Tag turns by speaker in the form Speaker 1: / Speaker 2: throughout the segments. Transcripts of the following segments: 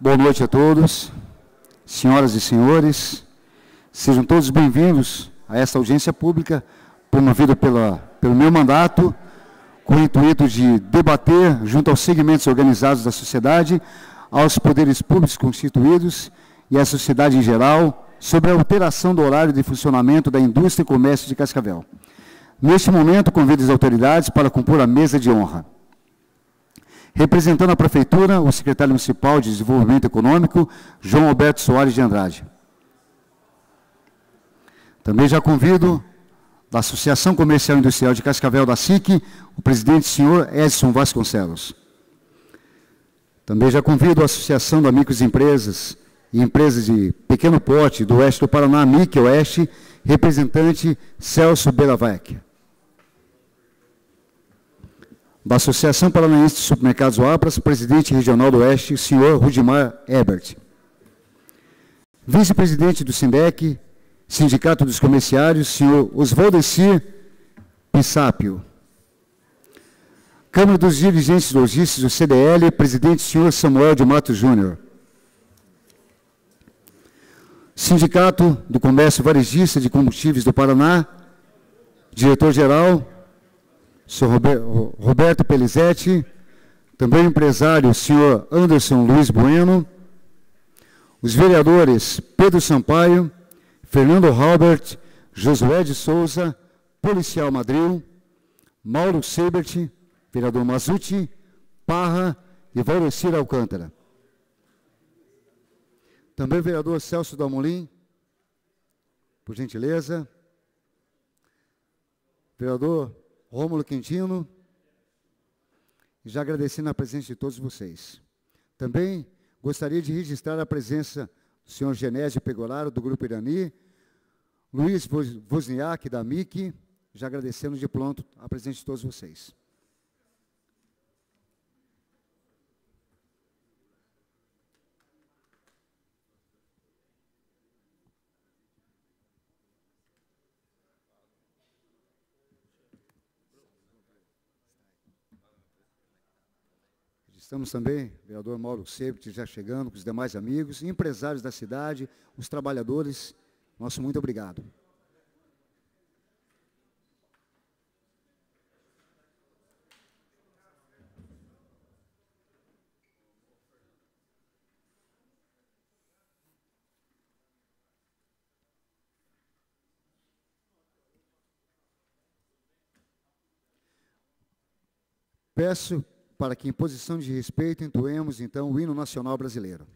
Speaker 1: Boa noite a todos, senhoras e senhores. Sejam todos bem-vindos a esta audiência pública promovida pela, pelo meu mandato, com o intuito de debater, junto aos segmentos organizados da sociedade, aos poderes públicos constituídos e à sociedade em geral, sobre a alteração do horário de funcionamento da indústria e comércio de Cascavel. Neste momento, convido as autoridades para compor a mesa de honra. Representando a Prefeitura, o secretário municipal de Desenvolvimento Econômico, João Alberto Soares de Andrade. Também já convido da Associação Comercial e Industrial de Cascavel da SIC, o presidente senhor Edson Vasconcelos. Também já convido a Associação de Empresas e Empresas de Pequeno Porte do Oeste do Paraná, MIC Oeste, representante Celso Belavec da Associação Paranaense de Supermercados Apras, presidente regional do Oeste, senhor Rudimar Ebert. Vice-presidente do SINDEC, Sindicato dos Comerciários, senhor Oswaldecir Pissápio. Câmara dos Dirigentes Logísticos do CDL, presidente senhor Samuel de Mato Júnior. Sindicato do Comércio Varejista de Combustíveis do Paraná, diretor-geral, senhor Roberto Pelizetti, também empresário, senhor Anderson Luiz Bueno, os vereadores Pedro Sampaio, Fernando Halbert, Josué de Souza, Policial Madril, Mauro Sebert, vereador Mazuti, Parra e Valdecir Alcântara. Também vereador Celso Dalmolim, por gentileza. Vereador Rômulo Quintino, e já agradecendo a presença de todos vocês. Também gostaria de registrar a presença do senhor Genésio Pegolaro, do Grupo Irani, Luiz Wozniak, da MIC, já agradecendo de pronto a presença de todos vocês. Estamos também, vereador Mauro Sebit já chegando, com os demais amigos, empresários da cidade, os trabalhadores, nosso muito obrigado. Peço para que, em posição de respeito, entoemos então o hino nacional brasileiro.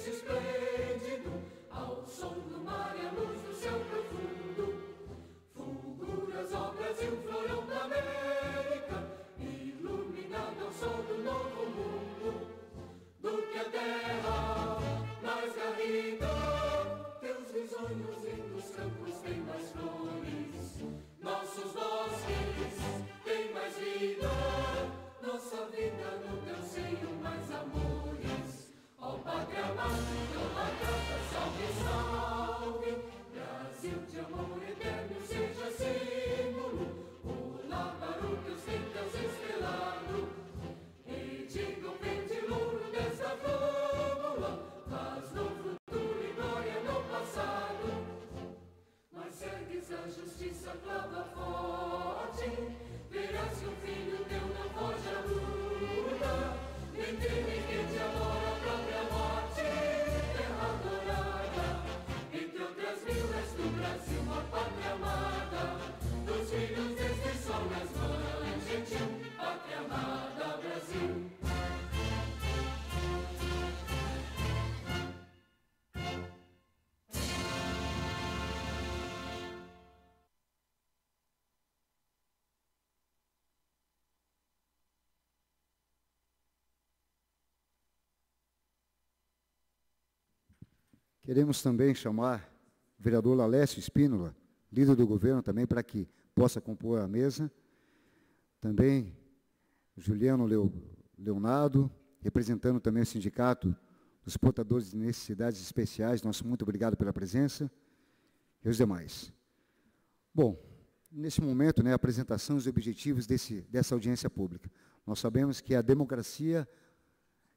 Speaker 2: silêncio esplêndido, ao som do mar e à luz do céu profundo. Fulguras ó Brasil, florão da América, iluminado ao sol do novo mundo. Do que a terra mais garrida, teus risonhos e dos campos tem mais flores. Nossos
Speaker 1: Queremos também chamar o vereador Lalécio Espínola, líder do governo também, para que possa compor a mesa. Também Juliano Leonardo, representando também o sindicato dos portadores de necessidades especiais. Nosso muito obrigado pela presença e os demais. Bom, nesse momento, né, a apresentação dos objetivos desse, dessa audiência pública. Nós sabemos que a democracia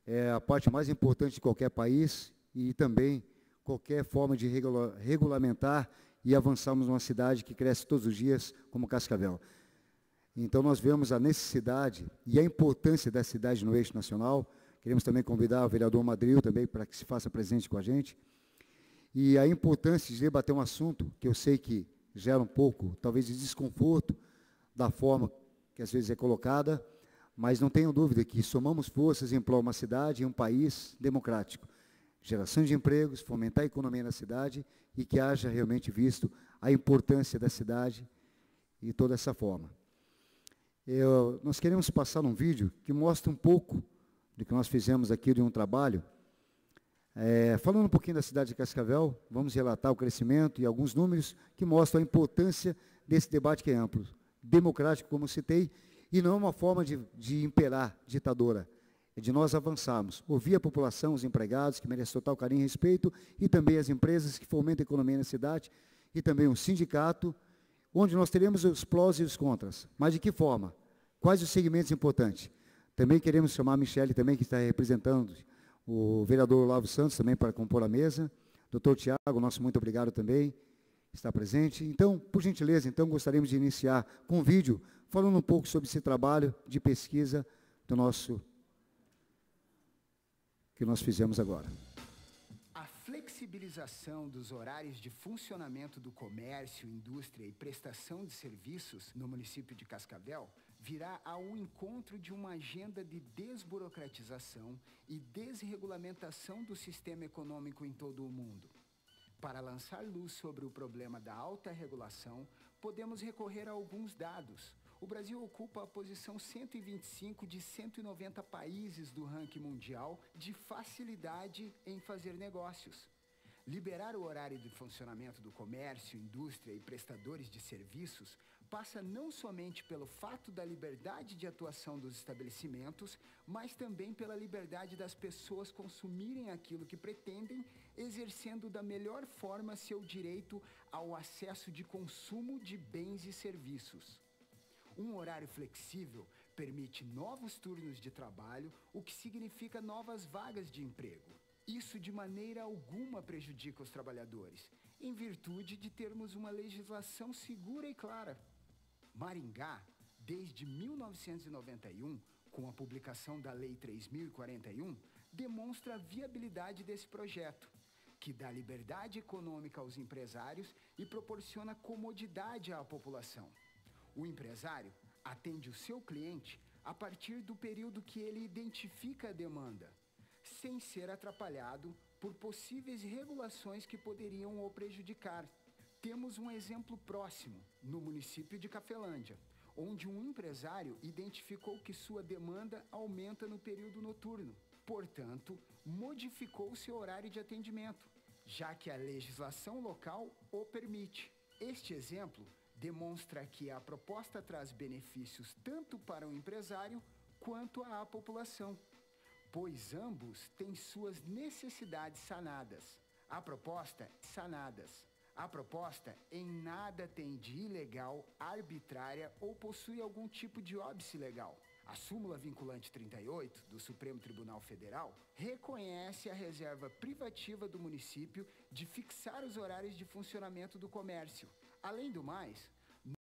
Speaker 1: é a parte mais importante de qualquer país e também qualquer forma de regula regulamentar e avançarmos numa cidade que cresce todos os dias como Cascavel. Então nós vemos a necessidade e a importância da cidade no eixo nacional. Queremos também convidar o vereador Madril também para que se faça presente com a gente. E a importância de debater um assunto que eu sei que gera um pouco, talvez, de desconforto da forma que às vezes é colocada, mas não tenho dúvida que somamos forças em prol de uma cidade e um país democrático geração de empregos, fomentar a economia na cidade e que haja realmente visto a importância da cidade e toda essa forma. Eu, nós queremos passar um vídeo que mostra um pouco do que nós fizemos aqui de um trabalho. É, falando um pouquinho da cidade de Cascavel, vamos relatar o crescimento e alguns números que mostram a importância desse debate que é amplo, democrático, como citei, e não é uma forma de, de imperar ditadora de nós avançarmos. Ouvir a população, os empregados, que merecem total carinho e respeito, e também as empresas que fomentam a economia na cidade, e também o sindicato, onde nós teremos os prós e os contras. Mas de que forma? Quais os segmentos importantes? Também queremos chamar a Michele, também, que está representando o vereador Olavo Santos, também, para compor a mesa. Doutor Tiago, nosso muito obrigado também, está presente. Então, por gentileza, então, gostaríamos de iniciar com um vídeo falando um pouco sobre esse trabalho de pesquisa do nosso que nós fizemos agora.
Speaker 3: A flexibilização dos horários de funcionamento do comércio, indústria e prestação de serviços no município de Cascavel virá ao encontro de uma agenda de desburocratização e desregulamentação do sistema econômico em todo o mundo. Para lançar luz sobre o problema da alta regulação, podemos recorrer a alguns dados, o Brasil ocupa a posição 125 de 190 países do ranking mundial de facilidade em fazer negócios. Liberar o horário de funcionamento do comércio, indústria e prestadores de serviços passa não somente pelo fato da liberdade de atuação dos estabelecimentos, mas também pela liberdade das pessoas consumirem aquilo que pretendem, exercendo da melhor forma seu direito ao acesso de consumo de bens e serviços. Um horário flexível permite novos turnos de trabalho, o que significa novas vagas de emprego. Isso de maneira alguma prejudica os trabalhadores, em virtude de termos uma legislação segura e clara. Maringá, desde 1991, com a publicação da Lei 3041, demonstra a viabilidade desse projeto, que dá liberdade econômica aos empresários e proporciona comodidade à população. O empresário atende o seu cliente a partir do período que ele identifica a demanda, sem ser atrapalhado por possíveis regulações que poderiam o prejudicar. Temos um exemplo próximo, no município de Cafelândia, onde um empresário identificou que sua demanda aumenta no período noturno. Portanto, modificou seu horário de atendimento, já que a legislação local o permite. Este exemplo demonstra que a proposta traz benefícios tanto para o empresário quanto à população, pois ambos têm suas necessidades sanadas. A proposta sanadas. A proposta em nada tem de ilegal, arbitrária ou possui algum tipo de óbice legal. A súmula vinculante 38 do Supremo Tribunal Federal reconhece a reserva privativa do município de fixar os horários de funcionamento do comércio. Além do mais,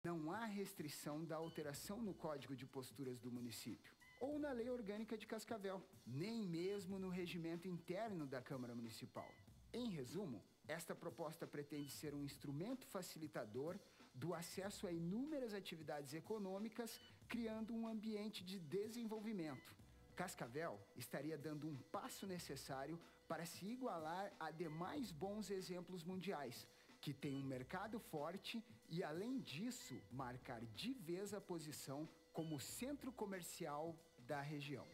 Speaker 3: não há restrição da alteração no Código de Posturas do município ou na Lei Orgânica de Cascavel, nem mesmo no regimento interno da Câmara Municipal. Em resumo, esta proposta pretende ser um instrumento facilitador do acesso a inúmeras atividades econômicas, criando um ambiente de desenvolvimento. Cascavel estaria dando um passo necessário para se igualar a demais bons exemplos mundiais, que têm um mercado forte e, além disso, marcar de vez a posição como centro comercial da região.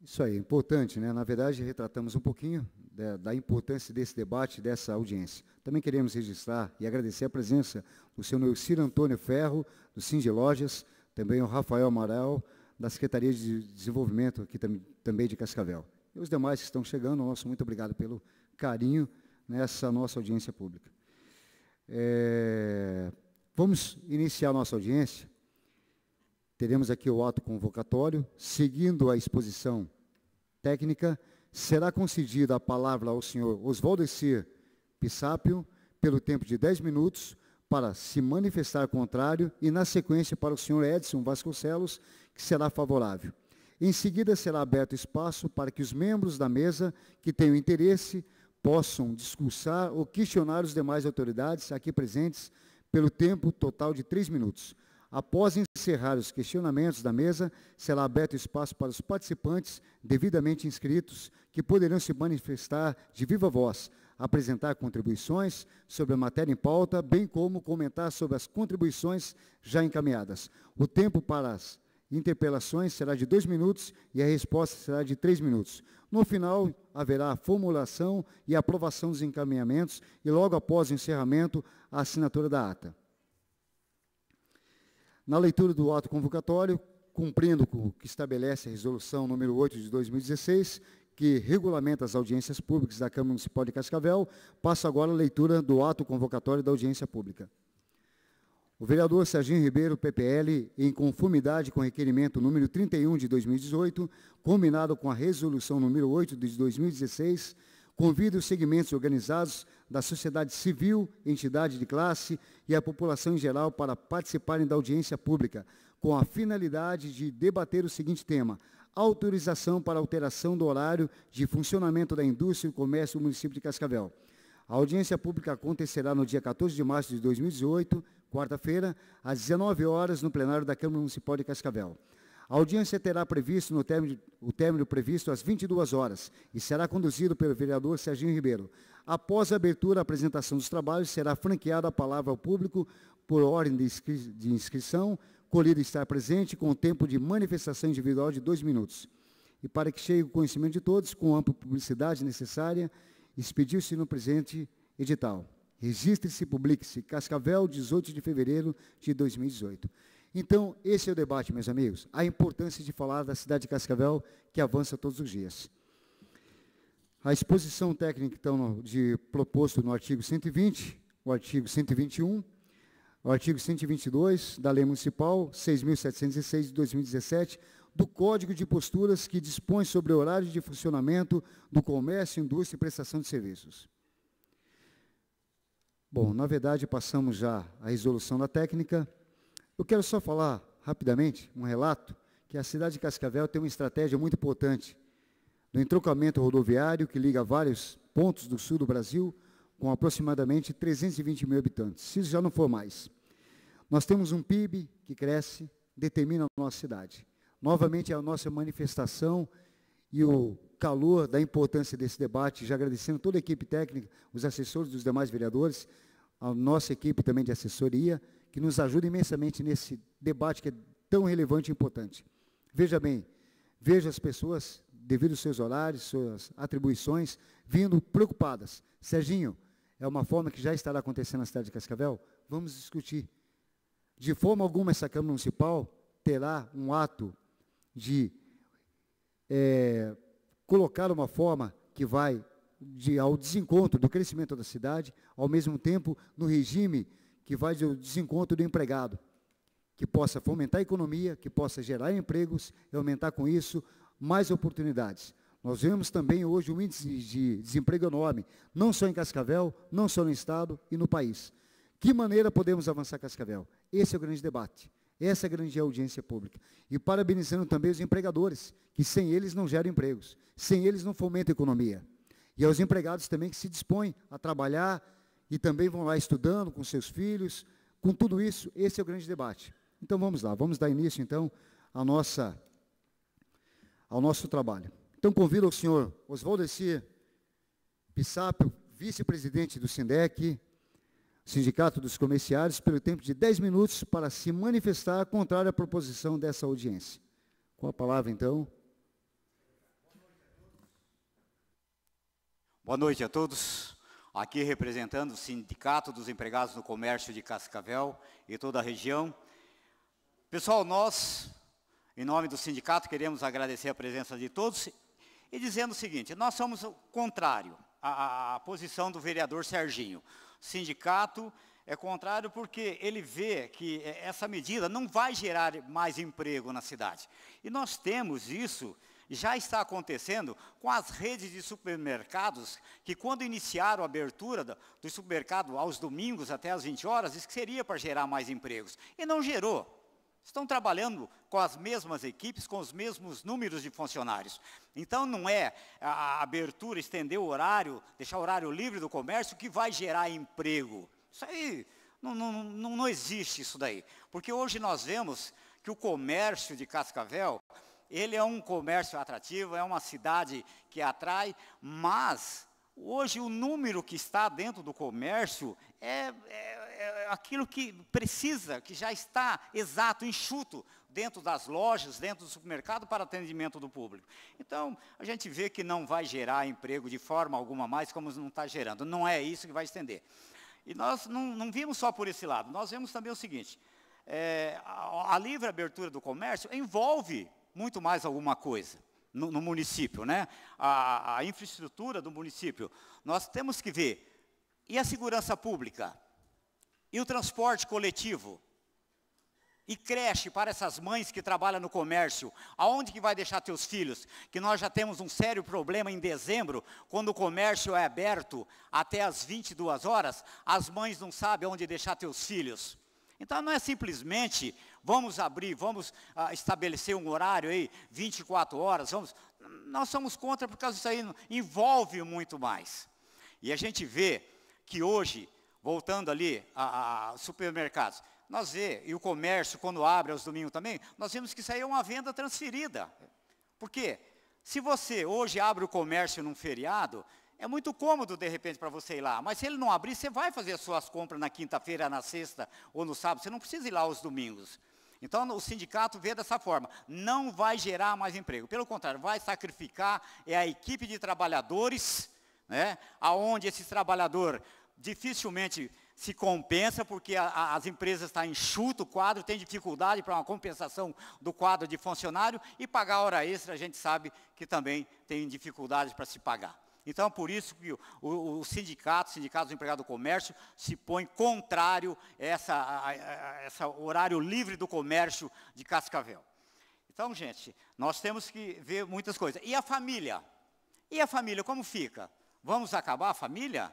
Speaker 1: Isso aí, importante, né? Na verdade, retratamos um pouquinho da, né, da, importância desse debate, dessa audiência. Também queremos registrar e agradecer a presença do senhor Neucir Antônio Ferro, do Cindy Lojas, também o Rafael Amaral, da Secretaria de Desenvolvimento aqui também de Cascavel. E os demais que estão chegando, nosso muito obrigado pelo carinho nessa nossa audiência pública. É, vamos iniciar nossa audiência. Teremos aqui o ato convocatório. Seguindo a exposição técnica, será concedida a palavra ao senhor Oswaldo C. Pissápio, pelo tempo de 10 minutos, para se manifestar contrário e, na sequência, para o senhor Edson Vasconcelos, que será favorável. Em seguida, será aberto espaço para que os membros da mesa que tenham interesse possam discursar ou questionar os demais autoridades aqui presentes pelo tempo total de três minutos. Após encerrar os questionamentos da mesa, será aberto espaço para os participantes devidamente inscritos, que poderão se manifestar de viva voz, apresentar contribuições sobre a matéria em pauta, bem como comentar sobre as contribuições já encaminhadas. O tempo para as interpelações será de dois minutos e a resposta será de três minutos. No final, haverá a formulação e aprovação dos encaminhamentos e, logo após o encerramento, a assinatura da ata. Na leitura do ato convocatório, cumprindo com o que estabelece a resolução número 8 de 2016, que regulamenta as audiências públicas da Câmara Municipal de Cascavel, passo agora a leitura do ato convocatório da audiência pública. O vereador Serginho Ribeiro, PPL, em conformidade com o requerimento número 31 de 2018, combinado com a resolução número 8 de 2016, convida os segmentos organizados da sociedade civil, entidade de classe e a população em geral para participarem da audiência pública, com a finalidade de debater o seguinte tema: autorização para alteração do horário de funcionamento da indústria e comércio do município de Cascavel. A audiência pública acontecerá no dia 14 de março de 2018, quarta-feira, às 19 horas, no plenário da Câmara Municipal de Cascavel. A audiência terá previsto no término, o término previsto às 22 horas e será conduzido pelo vereador Serginho Ribeiro. Após a abertura, e apresentação dos trabalhos será franqueada a palavra ao público por ordem de, inscri de inscrição, colhido estar presente com o tempo de manifestação individual de dois minutos. E para que chegue o conhecimento de todos, com a ampla publicidade necessária, expediu-se no presente edital. Registre-se, publique-se. Cascavel, 18 de fevereiro de 2018. Então, esse é o debate, meus amigos. A importância de falar da cidade de Cascavel, que avança todos os dias. A exposição técnica, então, de proposto no artigo 120, o artigo 121, o artigo 122 da Lei Municipal 6.706 de 2017, do Código de Posturas que dispõe sobre horários de funcionamento do comércio, indústria e prestação de serviços. Bom, na verdade, passamos já à resolução da técnica. Eu quero só falar rapidamente um relato que a cidade de Cascavel tem uma estratégia muito importante no entrocamento rodoviário que liga vários pontos do sul do Brasil com aproximadamente 320 mil habitantes, se isso já não for mais. Nós temos um PIB que cresce, determina a nossa cidade. Novamente, é a nossa manifestação e o calor da importância desse debate, já agradecendo toda a equipe técnica, os assessores dos demais vereadores, a nossa equipe também de assessoria, que nos ajuda imensamente nesse debate que é tão relevante e importante. Veja bem, veja as pessoas, devido aos seus horários, suas atribuições, vindo preocupadas. Serginho, é uma forma que já estará acontecendo na cidade de Cascavel? Vamos discutir. De forma alguma, essa Câmara Municipal terá um ato de é, colocar uma forma que vai de, ao desencontro do crescimento da cidade, ao mesmo tempo no regime que vai ao desencontro do empregado, que possa fomentar a economia, que possa gerar empregos e aumentar com isso mais oportunidades. Nós vemos também hoje um índice de desemprego enorme, não só em Cascavel, não só no Estado e no país. Que maneira podemos avançar Cascavel? Esse é o grande debate, essa é a grande audiência pública. E parabenizando também os empregadores, que sem eles não geram empregos, sem eles não fomenta a economia. E aos empregados também que se dispõem a trabalhar e também vão lá estudando com seus filhos, com tudo isso, esse é o grande debate. Então vamos lá, vamos dar início então à nossa, ao nosso trabalho. Então convido o senhor Oswaldo Essi Pissapio, vice-presidente do SINDEC, Sindicato dos Comerciários, pelo tempo de 10 minutos para se manifestar contrário à proposição dessa audiência. Com a palavra, então.
Speaker 4: Boa noite a todos. Aqui representando o Sindicato dos Empregados no Comércio de Cascavel e toda a região. Pessoal, nós, em nome do sindicato, queremos agradecer a presença de todos e dizendo o seguinte: nós somos o contrário à, à posição do vereador Serginho. O sindicato é contrário porque ele vê que é, essa medida não vai gerar mais emprego na cidade. E nós temos isso, já está acontecendo com as redes de supermercados, que quando iniciaram a abertura do supermercado aos domingos até às 20 horas, isso seria para gerar mais empregos. E não gerou. Estão trabalhando com as mesmas equipes, com os mesmos números de funcionários. Então, não é a abertura, estender o horário, deixar o horário livre do comércio que vai gerar emprego. Isso aí não, não, não, não existe isso daí. Porque hoje nós vemos que o comércio de Cascavel, ele é um comércio atrativo, é uma cidade que atrai, mas Hoje, o número que está dentro do comércio é, é, é, é aquilo que precisa, que já está exato, enxuto, dentro das lojas, dentro do supermercado, para atendimento do público. Então, a gente vê que não vai gerar emprego de forma alguma mais, como não está gerando. Não é isso que vai estender. E nós não, não vimos só por esse lado, nós vemos também o seguinte: é, a, a, livre abertura do comércio envolve muito mais alguma coisa. No, no município, né? A, a infraestrutura do município. Nós temos que ver. E a segurança pública? E o transporte coletivo? E creche para essas mães que trabalham no comércio, aonde que vai deixar teus filhos? Que nós já temos um sério problema em dezembro, quando o comércio é aberto até as 22 horas, as mães não sabem onde deixar teus filhos. Então não é simplesmente vamos abrir, vamos ah, estabelecer um horário aí, 24 horas, vamos. Nós somos contra porque isso aí, envolve muito mais. E a gente vê que hoje voltando ali a, a supermercados, nós vê, e o comércio quando abre aos domingos também, nós vemos que isso aí é uma venda transferida. Por quê? Se você hoje abre o comércio num feriado, é muito cômodo de repente para você ir lá, mas se ele não abrir, você vai fazer as suas compras na quinta-feira, na sexta ou no sábado, você não precisa ir lá aos domingos. Então, o sindicato vê dessa forma: não vai gerar mais emprego. Pelo contrário, vai sacrificar é a equipe de trabalhadores, né, aonde esse trabalhador dificilmente se compensa, porque a, a, as empresas estão tá enxuto o quadro, tem dificuldade para uma compensação do quadro de funcionário, e pagar hora extra a gente sabe que também tem dificuldades para se pagar. Então, por isso que o, o, o sindicato, o Sindicato do Empregado do Comércio, se põe contrário a essa, a, a essa horário livre do comércio de Cascavel. Então, gente, nós temos que ver muitas coisas. E a família? E a família, como fica? Vamos acabar a família?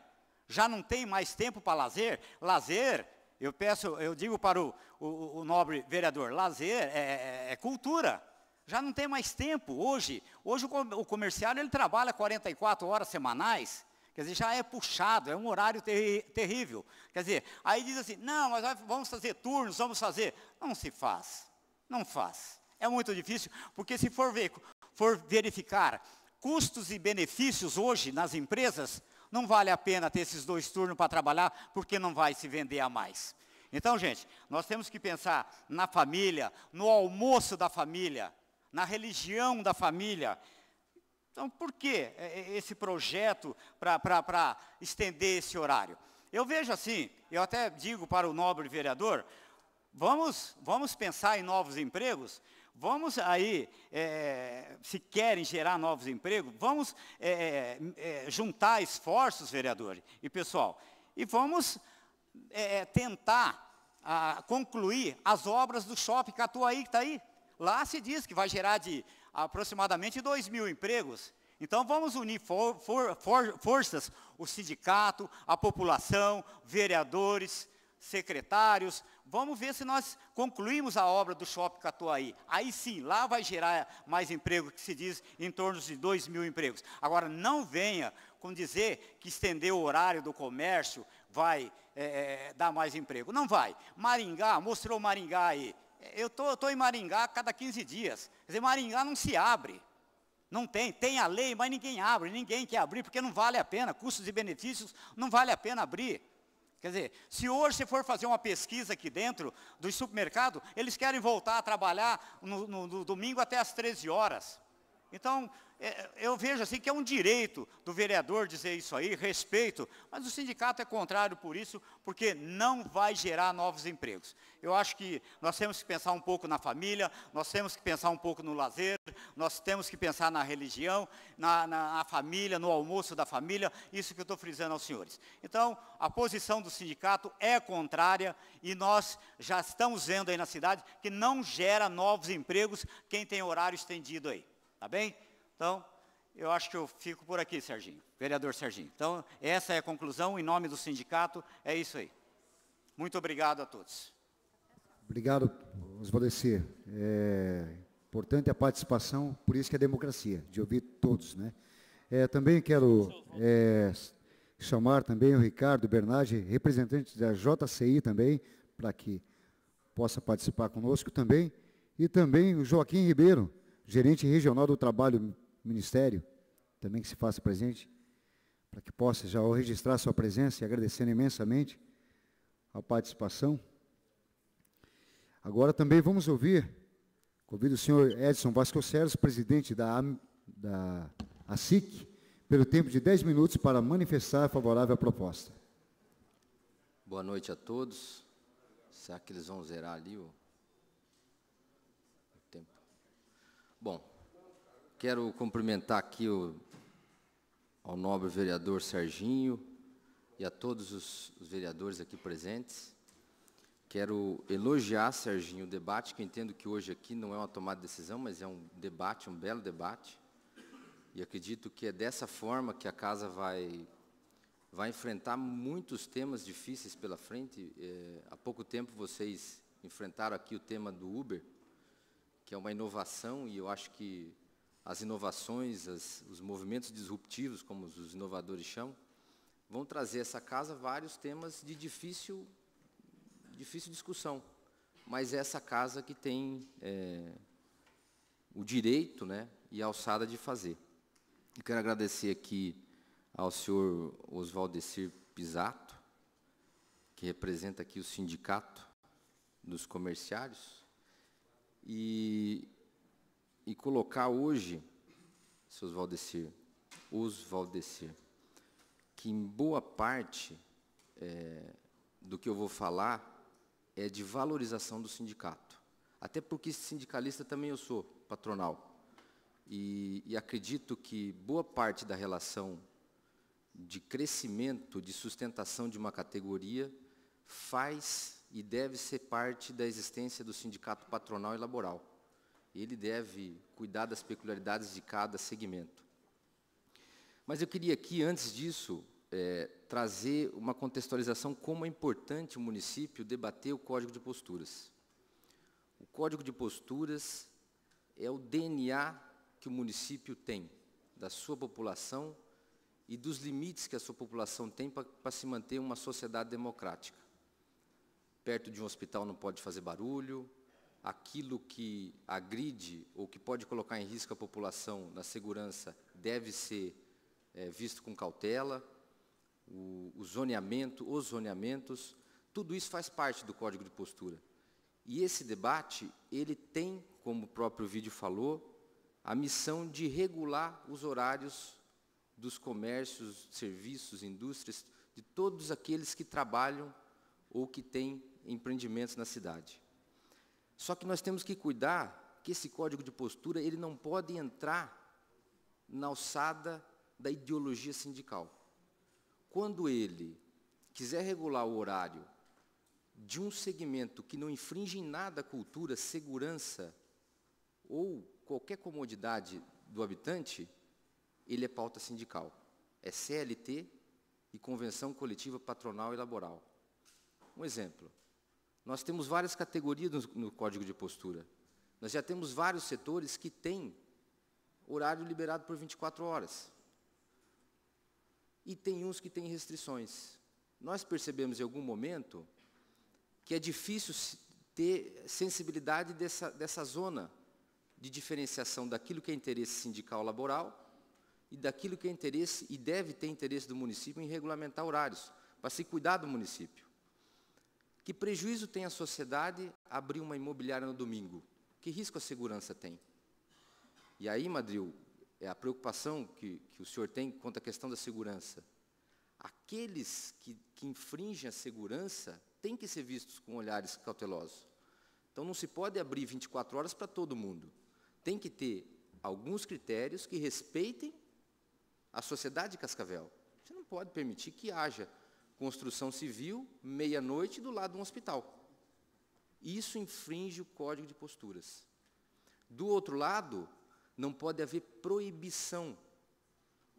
Speaker 4: já não tem mais tempo para lazer, lazer, eu peço, eu digo para o, o, o nobre vereador, lazer é, é, é, cultura. Já não tem mais tempo hoje. Hoje o, o comerciário ele trabalha 44 horas semanais. Quer dizer, já é puxado, é um horário terrível. Quer dizer, aí diz assim, não, mas vamos fazer turnos, vamos fazer. Não se faz, não faz. É muito difícil, porque se for, ver, for verificar custos e benefícios hoje nas empresas, não vale a pena ter esses dois turnos para trabalhar, porque não vai se vender a mais. Então, gente, nós temos que pensar na família, no almoço da família, na religião da família. Então, por que é, é, esse projeto para estender esse horário? Eu vejo assim, eu até digo para o nobre vereador, vamos, vamos pensar em novos empregos, Vamos aí, é, se querem gerar novos empregos, vamos é, é, é juntar esforços, vereadores e pessoal, e vamos é, é, tentar a, concluir as obras do shopping Catuaí, que está aí. Lá se diz que vai gerar de aproximadamente 2 mil empregos. Então vamos unir for, for, for, forças, o sindicato, a população, vereadores, secretários, Vamos ver se nós concluímos a obra do Shopping atua Aí sim, lá vai gerar mais emprego, que se diz em torno de 2 mil empregos. Agora, não venha com dizer que estender o horário do comércio vai é, é dar mais emprego. Não vai. Maringá, mostrou Maringá aí. Eu estou em Maringá a cada 15 dias. Quer dizer, Maringá não se abre. Não tem, tem a lei, mas ninguém abre, ninguém quer abrir, porque não vale a pena, custos e benefícios, não vale a pena abrir. Quer dizer, se hoje você for fazer uma pesquisa aqui dentro dos supermercados, eles querem voltar a trabalhar no, no, no domingo até às 13 horas. Então, é, eu vejo assim que é um direito do vereador dizer isso aí, respeito, mas o sindicato é contrário por isso, porque não vai gerar novos empregos. Eu acho que nós temos que pensar um pouco na família, nós temos que pensar um pouco no lazer, nós temos que pensar na religião, na, na, na família, no almoço da família, isso que eu estou frisando aos senhores. Então, a posição do sindicato é contrária e nós já estamos vendo aí na cidade que não gera novos empregos quem tem horário estendido aí. Tá bem? Então, eu acho que eu fico por aqui, Serginho, vereador Serginho. Então, essa é a conclusão, em nome do sindicato, é isso aí. Muito obrigado a todos.
Speaker 1: Obrigado, Osvaldeci. É importante a participação, por isso que é democracia, de ouvir todos. Né? É, também quero é, chamar também o Ricardo Bernardi, representante da JCI também, para que possa participar conosco também, e também o Joaquim Ribeiro, gerente regional do trabalho, ministério, também que se faça presente, para que possa já registrar sua presença e agradecendo imensamente a participação. Agora também vamos ouvir, convido o senhor Edson Vasconcelos, presidente da, da ASIC, pelo tempo de 10 minutos para manifestar favorável à proposta.
Speaker 5: Boa noite a todos. Será que eles vão zerar ali o... Bom, quero cumprimentar aqui o, ao nobre vereador Serginho e a todos os, os vereadores aqui presentes. Quero elogiar, Serginho, o debate, que eu entendo que hoje aqui não é uma tomada de decisão, mas é um debate, um belo debate. E acredito que é dessa forma que a casa vai, vai enfrentar muitos temas difíceis pela frente. É, há pouco tempo vocês enfrentaram aqui o tema do Uber que é uma inovação, e eu acho que as inovações, as, os movimentos disruptivos, como os inovadores chamam, vão trazer essa casa vários temas de difícil, difícil discussão. Mas é essa casa que tem é, o direito né, e a alçada de fazer. Eu quero agradecer aqui ao senhor Oswaldecir Pisato, que representa aqui o sindicato dos comerciários, e, e colocar hoje, seus Valdecir, os Valdecir, que em boa parte é, do que eu vou falar é de valorização do sindicato. Até porque sindicalista também eu sou, patronal. E, e acredito que boa parte da relação de crescimento, de sustentação de uma categoria, faz e deve ser parte da existência do sindicato patronal e laboral. Ele deve cuidar das peculiaridades de cada segmento. Mas eu queria aqui, antes disso, é, trazer uma contextualização como é importante o município debater o Código de Posturas. O Código de Posturas é o DNA que o município tem da sua população e dos limites que a sua população tem para se manter uma sociedade democrática perto de um hospital não pode fazer barulho, aquilo que agride ou que pode colocar em risco a população na segurança deve ser é, visto com cautela, o, o zoneamento, os zoneamentos, tudo isso faz parte do código de postura. E esse debate, ele tem, como o próprio vídeo falou, a missão de regular os horários dos comércios, serviços, indústrias, de todos aqueles que trabalham ou que têm empreendimentos na cidade. Só que nós temos que cuidar que esse código de postura ele não pode entrar na alçada da ideologia sindical. Quando ele quiser regular o horário de um segmento que não infringe em nada a cultura, segurança ou qualquer comodidade do habitante, ele é pauta sindical. É CLT e convenção coletiva patronal e laboral. Um exemplo. Nós temos várias categorias no, no código de postura. Nós já temos vários setores que têm horário liberado por 24 horas. E tem uns que têm restrições. Nós percebemos em algum momento que é difícil ter sensibilidade dessa, dessa zona de diferenciação daquilo que é interesse sindical laboral e daquilo que é interesse e deve ter interesse do município em regulamentar horários, para se cuidar do município. Que prejuízo tem a sociedade abrir uma imobiliária no domingo? Que risco a segurança tem? E aí, Madril, é a preocupação que, que o senhor tem quanto à questão da segurança. Aqueles que, que infringem a segurança têm que ser vistos com olhares cautelosos. Então, não se pode abrir 24 horas para todo mundo. Tem que ter alguns critérios que respeitem a sociedade de Cascavel. Você não pode permitir que haja construção civil, meia-noite, do lado de um hospital. Isso infringe o código de posturas. Do outro lado, não pode haver proibição,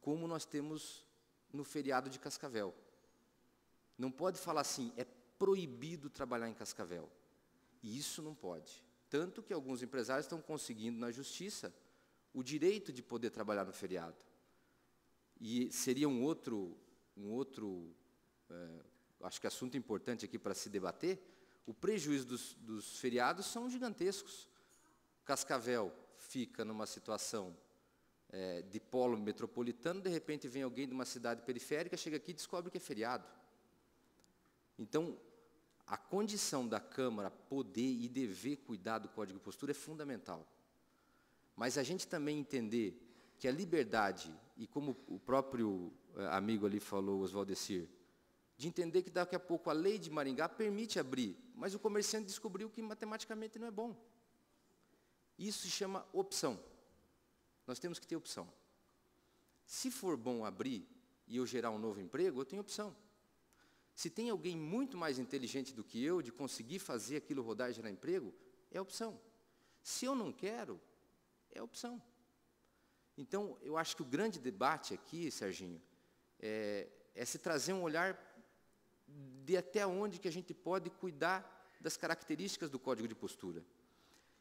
Speaker 5: como nós temos no feriado de Cascavel. Não pode falar assim, é proibido trabalhar em Cascavel. E isso não pode. Tanto que alguns empresários estão conseguindo na justiça o direito de poder trabalhar no feriado. E seria um outro, um outro é, acho que assunto importante aqui para se debater, o prejuízo dos, dos feriados são gigantescos. Cascavel fica numa situação é, de polo metropolitano, de repente vem alguém de uma cidade periférica, chega aqui e descobre que é feriado. Então, a condição da Câmara poder e dever cuidar do código de postura é fundamental. Mas a gente também entender que a liberdade, e como o próprio é, amigo ali falou, Oswaldo Oswaldecir, de entender que daqui a pouco a lei de Maringá permite abrir, mas o comerciante descobriu que matematicamente não é bom. Isso se chama opção. Nós temos que ter opção. Se for bom abrir e eu gerar um novo emprego, eu tenho opção. Se tem alguém muito mais inteligente do que eu de conseguir fazer aquilo rodar e gerar emprego, é opção. Se eu não quero, é opção. Então, eu acho que o grande debate aqui, Serginho, é, é se trazer um olhar de até onde que a gente pode cuidar das características do código de postura.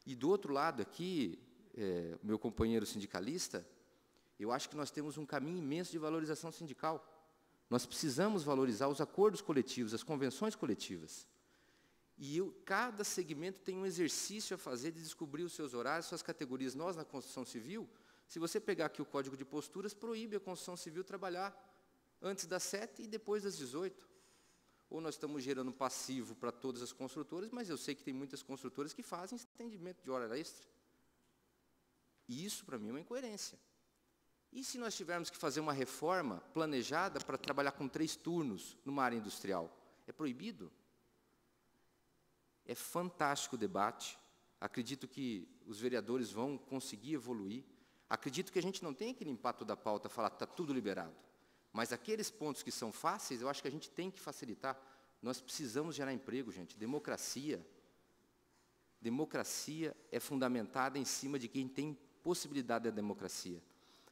Speaker 5: E do outro lado aqui, é, meu companheiro sindicalista, eu acho que nós temos um caminho imenso de valorização sindical. Nós precisamos valorizar os acordos coletivos, as convenções coletivas. E eu, cada segmento tem um exercício a fazer de descobrir os seus horários, suas categorias. Nós, na construção civil, se você pegar aqui o Código de Posturas, proíbe a construção civil trabalhar antes das 7 e depois das 18 ou nós estamos gerando passivo para todas as construtoras, mas eu sei que tem muitas construtoras que fazem estendimento de hora extra. E isso, para mim, é uma incoerência. E se nós tivermos que fazer uma reforma planejada para trabalhar com três turnos numa área industrial? É proibido? É fantástico o debate. Acredito que os vereadores vão conseguir evoluir. Acredito que a gente não tem que limpar toda a pauta, falar que está tudo liberado. Mas aqueles pontos que são fáceis, eu acho que a gente tem que facilitar. Nós precisamos gerar emprego, gente. Democracia. Democracia é fundamentada em cima de quem tem possibilidade da democracia.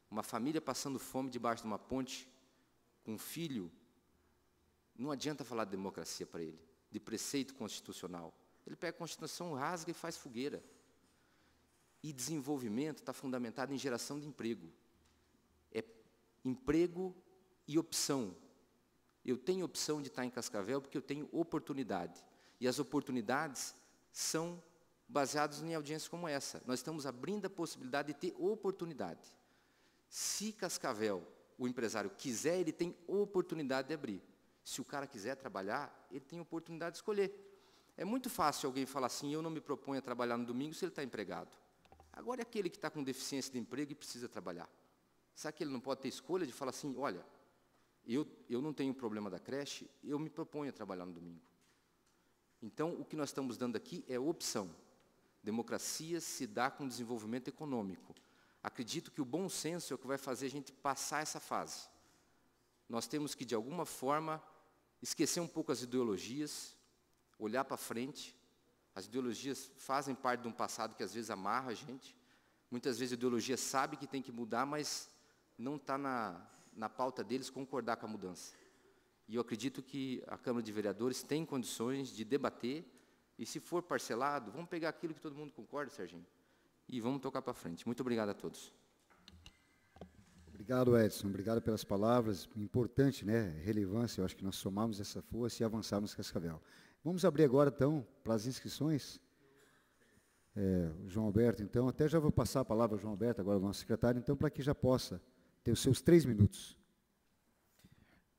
Speaker 5: Uma família passando fome debaixo de uma ponte, com um filho, não adianta falar de democracia para ele, de preceito constitucional. Ele pega a Constituição, rasga e faz fogueira. E desenvolvimento está fundamentado em geração de emprego. É emprego e opção. Eu tenho opção de estar em Cascavel porque eu tenho oportunidade. E as oportunidades são baseadas em audiências como essa. Nós estamos abrindo a possibilidade de ter oportunidade. Se Cascavel, o empresário, quiser, ele tem oportunidade de abrir. Se o cara quiser trabalhar, ele tem oportunidade de escolher. É muito fácil alguém falar assim, eu não me proponho a trabalhar no domingo se ele está empregado. Agora é aquele que está com deficiência de emprego e precisa trabalhar. Será que ele não pode ter escolha de falar assim, olha, eu, eu não tenho problema da creche, eu me proponho a trabalhar no domingo. Então, o que nós estamos dando aqui é opção. Democracia se dá com desenvolvimento econômico. Acredito que o bom senso é o que vai fazer a gente passar essa fase. Nós temos que, de alguma forma, esquecer um pouco as ideologias, olhar para frente. As ideologias fazem parte de um passado que às vezes amarra a gente. Muitas vezes a ideologia sabe que tem que mudar, mas não está na, na pauta deles concordar com a mudança. E eu acredito que a Câmara de Vereadores tem condições de debater, e se for parcelado, vamos pegar aquilo que todo mundo concorda, Serginho, e vamos tocar para frente. Muito obrigado a todos.
Speaker 1: Obrigado, Edson. Obrigado pelas palavras. Importante, né? Relevância. Eu acho que nós somamos essa força e avançarmos Cascavel. Vamos abrir agora, então, para as inscrições. É, João Alberto, então, até já vou passar a palavra ao João Alberto, agora o nosso secretário, então, para que já possa tem os seus três minutos.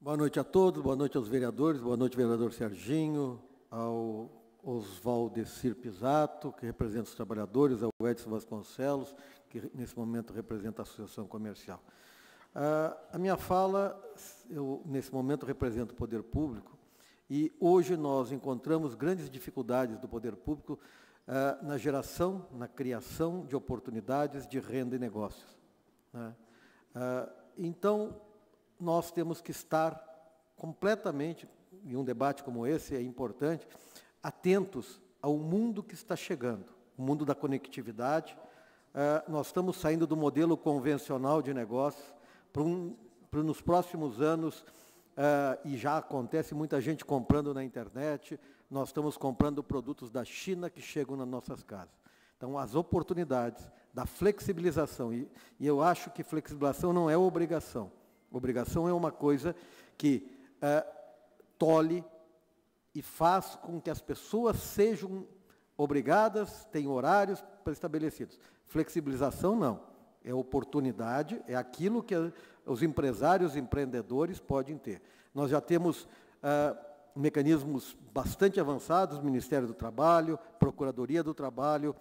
Speaker 6: Boa noite a todos, boa noite aos vereadores, boa noite, vereador Serginho, ao Oswaldo Pisato, que representa os trabalhadores, ao Edson Vasconcelos, que nesse momento representa a Associação Comercial. Ah, a minha fala, eu nesse momento represento o poder público, e hoje nós encontramos grandes dificuldades do poder público ah, na geração, na criação de oportunidades de renda e negócios. Né? Ah, então, nós temos que estar completamente, em um debate como esse é importante, atentos ao mundo que está chegando, o mundo da conectividade. Ah, nós estamos saindo do modelo convencional de negócios para um, para nos próximos anos, ah, e já acontece muita gente comprando na internet, nós estamos comprando produtos da China que chegam nas nossas casas. Então, as oportunidades da flexibilização. E, e, eu acho que flexibilização não é obrigação. Obrigação é uma coisa que é, tolhe e faz com que as pessoas sejam obrigadas, tenham horários estabelecidos. Flexibilização não. É oportunidade, é aquilo que os empresários, empreendedores podem ter. Nós já temos é, mecanismos bastante avançados, Ministério do Trabalho, Procuradoria do Trabalho,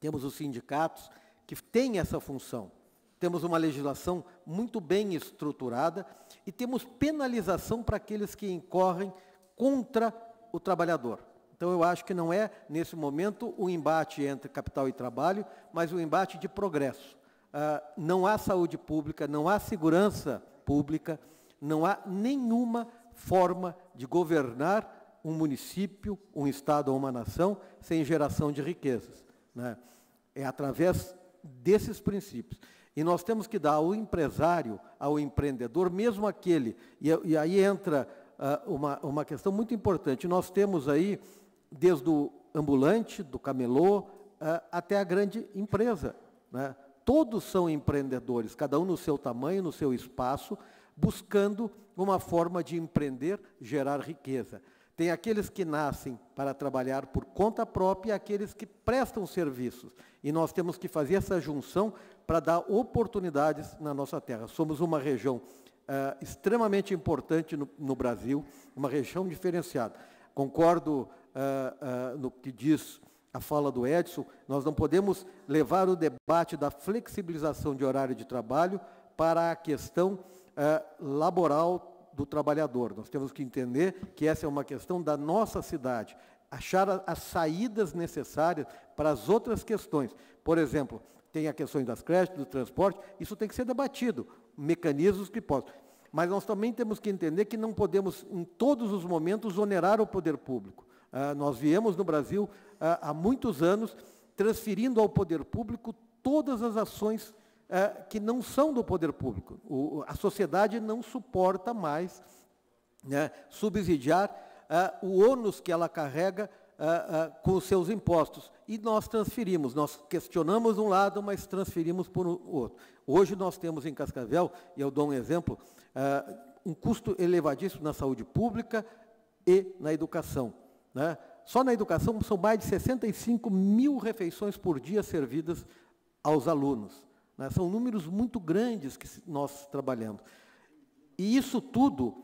Speaker 6: temos os sindicatos que têm essa função. Temos uma legislação muito bem estruturada e temos penalização para aqueles que incorrem contra o trabalhador. Então, eu acho que não é, nesse momento, o um embate entre capital e trabalho, mas o um embate de progresso. Ah, não há saúde pública, não há segurança pública, não há nenhuma forma de governar um município, um estado ou uma nação sem geração de riquezas. Né? É através desses princípios. E nós temos que dar ao empresário, ao empreendedor, mesmo aquele, e, e aí entra uh, uma, uma questão muito importante. Nós temos aí, desde o ambulante, do camelô, uh, até a grande empresa. Né? Todos são empreendedores, cada um no seu tamanho, no seu espaço, buscando uma forma de empreender, gerar riqueza. Tem aqueles que nascem para trabalhar por conta própria e aqueles que prestam serviços. E nós temos que fazer essa junção para dar oportunidades na nossa terra. Somos uma região uh, extremamente importante no, no, Brasil, uma região diferenciada. Concordo uh, uh, no que diz a fala do Edson, nós não podemos levar o debate da flexibilização de horário de trabalho para a questão laboral, do trabalhador. Nós temos que entender que essa é uma questão da nossa cidade. Achar as saídas necessárias para as outras questões. Por exemplo, tem a questão das creches, do transporte, isso tem que ser debatido, mecanismos que possam. Mas nós também temos que entender que não podemos, em todos os momentos, onerar o poder público. Ah, nós viemos no Brasil ah, há muitos anos transferindo ao poder público todas as ações é, que não são do poder público. O, a sociedade não suporta mais né, subsidiar é, o ônus que ela carrega é, é com os seus impostos. E nós transferimos, nós questionamos um lado, mas transferimos por um, outro. Hoje nós temos em Cascavel, e eu dou um exemplo, é, um custo elevadíssimo na saúde pública e na educação. Né? Só na educação são mais de 65 mil refeições por dia servidas aos alunos. Né? São números muito grandes que nós trabalhamos. E isso tudo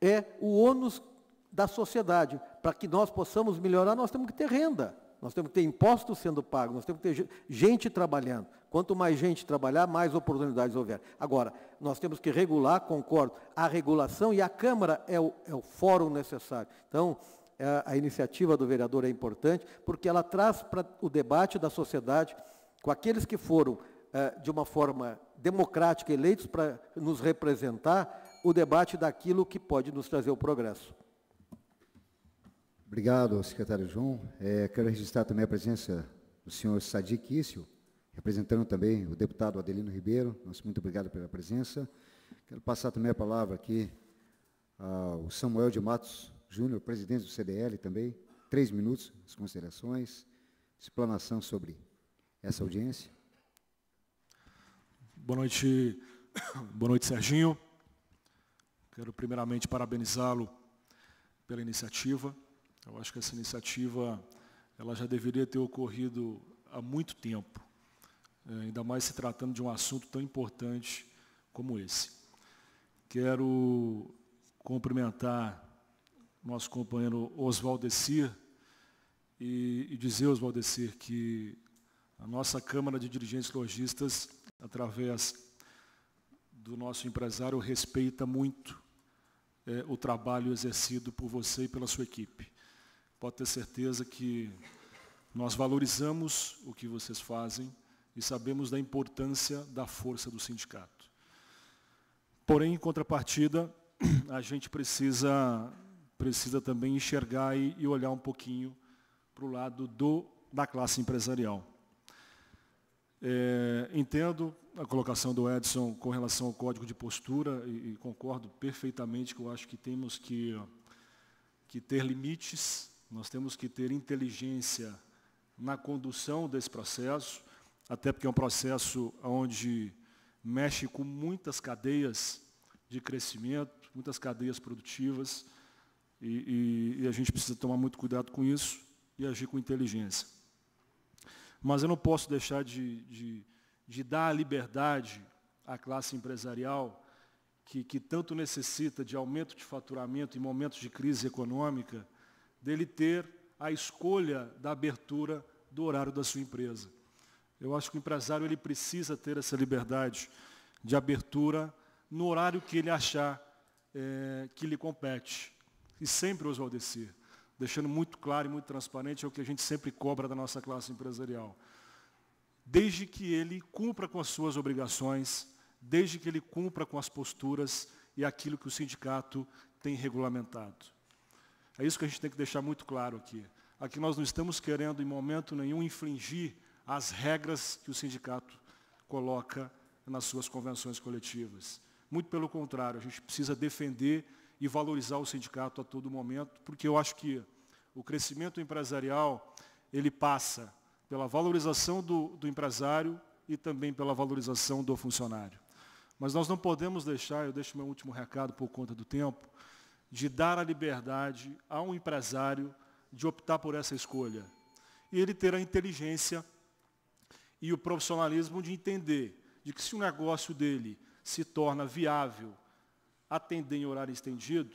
Speaker 6: é o ônus da sociedade. Para que nós possamos melhorar, nós temos que ter renda. Nós temos que ter impostos sendo pagos, nós temos que ter gente trabalhando. Quanto mais gente trabalhar, mais oportunidades houver. Agora, nós temos que regular, concordo, a regulação e a Câmara é o, é o fórum necessário. Então, é, a iniciativa do vereador é importante, porque ela traz para o debate da sociedade, com aqueles que foram eh, de uma forma democrática, eleitos para nos representar, o debate daquilo que pode nos trazer o progresso.
Speaker 1: Obrigado, secretário João. É, quero registrar também a presença do senhor Sadiq Issel, representando também o deputado Adelino Ribeiro. Nosso muito obrigado pela presença. Quero passar também a palavra aqui ao Samuel de Matos Júnior, presidente do CDL também. Três minutos, as considerações, explanação sobre essa audiência. Boa noite, boa noite Serginho.
Speaker 7: Quero primeiramente parabenizá-lo pela iniciativa. Eu acho que essa iniciativa ela já deveria ter ocorrido há muito tempo, é, ainda mais se tratando de um assunto tão importante como esse. Quero cumprimentar nosso companheiro Oswaldecir e, e dizer, Oswaldecir, que a nossa Câmara de Dirigentes Logistas através do nosso empresário, respeita muito é, o trabalho exercido por você e pela sua equipe. Pode ter certeza que nós valorizamos o que vocês fazem e sabemos da importância da força do sindicato. Porém, em contrapartida, a gente precisa, precisa também enxergar e, e olhar um pouquinho para o lado do, da classe empresarial. É, entendo a colocação do Edson com relação ao código de postura e, e concordo perfeitamente que eu acho que temos que, que ter limites, nós temos que ter inteligência na condução desse processo, até porque é um processo onde mexe com muitas cadeias de crescimento, muitas cadeias produtivas, e, e, e a gente precisa tomar muito cuidado com isso e agir com inteligência mas eu não posso deixar de, de, de dar a liberdade à classe empresarial, que, que tanto necessita de aumento de faturamento em momentos de crise econômica, dele ter a escolha da abertura do horário da sua empresa. Eu acho que o empresário ele precisa ter essa liberdade de abertura no horário que ele achar é, que lhe compete. E sempre, os Oswaldecer, deixando muito claro e muito transparente, é o que a gente sempre cobra da nossa classe empresarial. Desde que ele cumpra com as suas obrigações, desde que ele cumpra com as posturas e aquilo que o sindicato tem regulamentado. É isso que a gente tem que deixar muito claro aqui. Aqui nós não estamos querendo, em momento nenhum, infringir as regras que o sindicato coloca nas suas convenções coletivas. Muito pelo contrário, a gente precisa defender e valorizar o sindicato a todo momento, porque eu acho que o crescimento empresarial, ele passa pela valorização do, do empresário e também pela valorização do funcionário. Mas nós não podemos deixar, eu deixo meu último recado por conta do tempo, de dar a liberdade a um empresário de optar por essa escolha. E ele ter a inteligência e o profissionalismo de entender de que se o negócio dele se torna viável atender em horário estendido,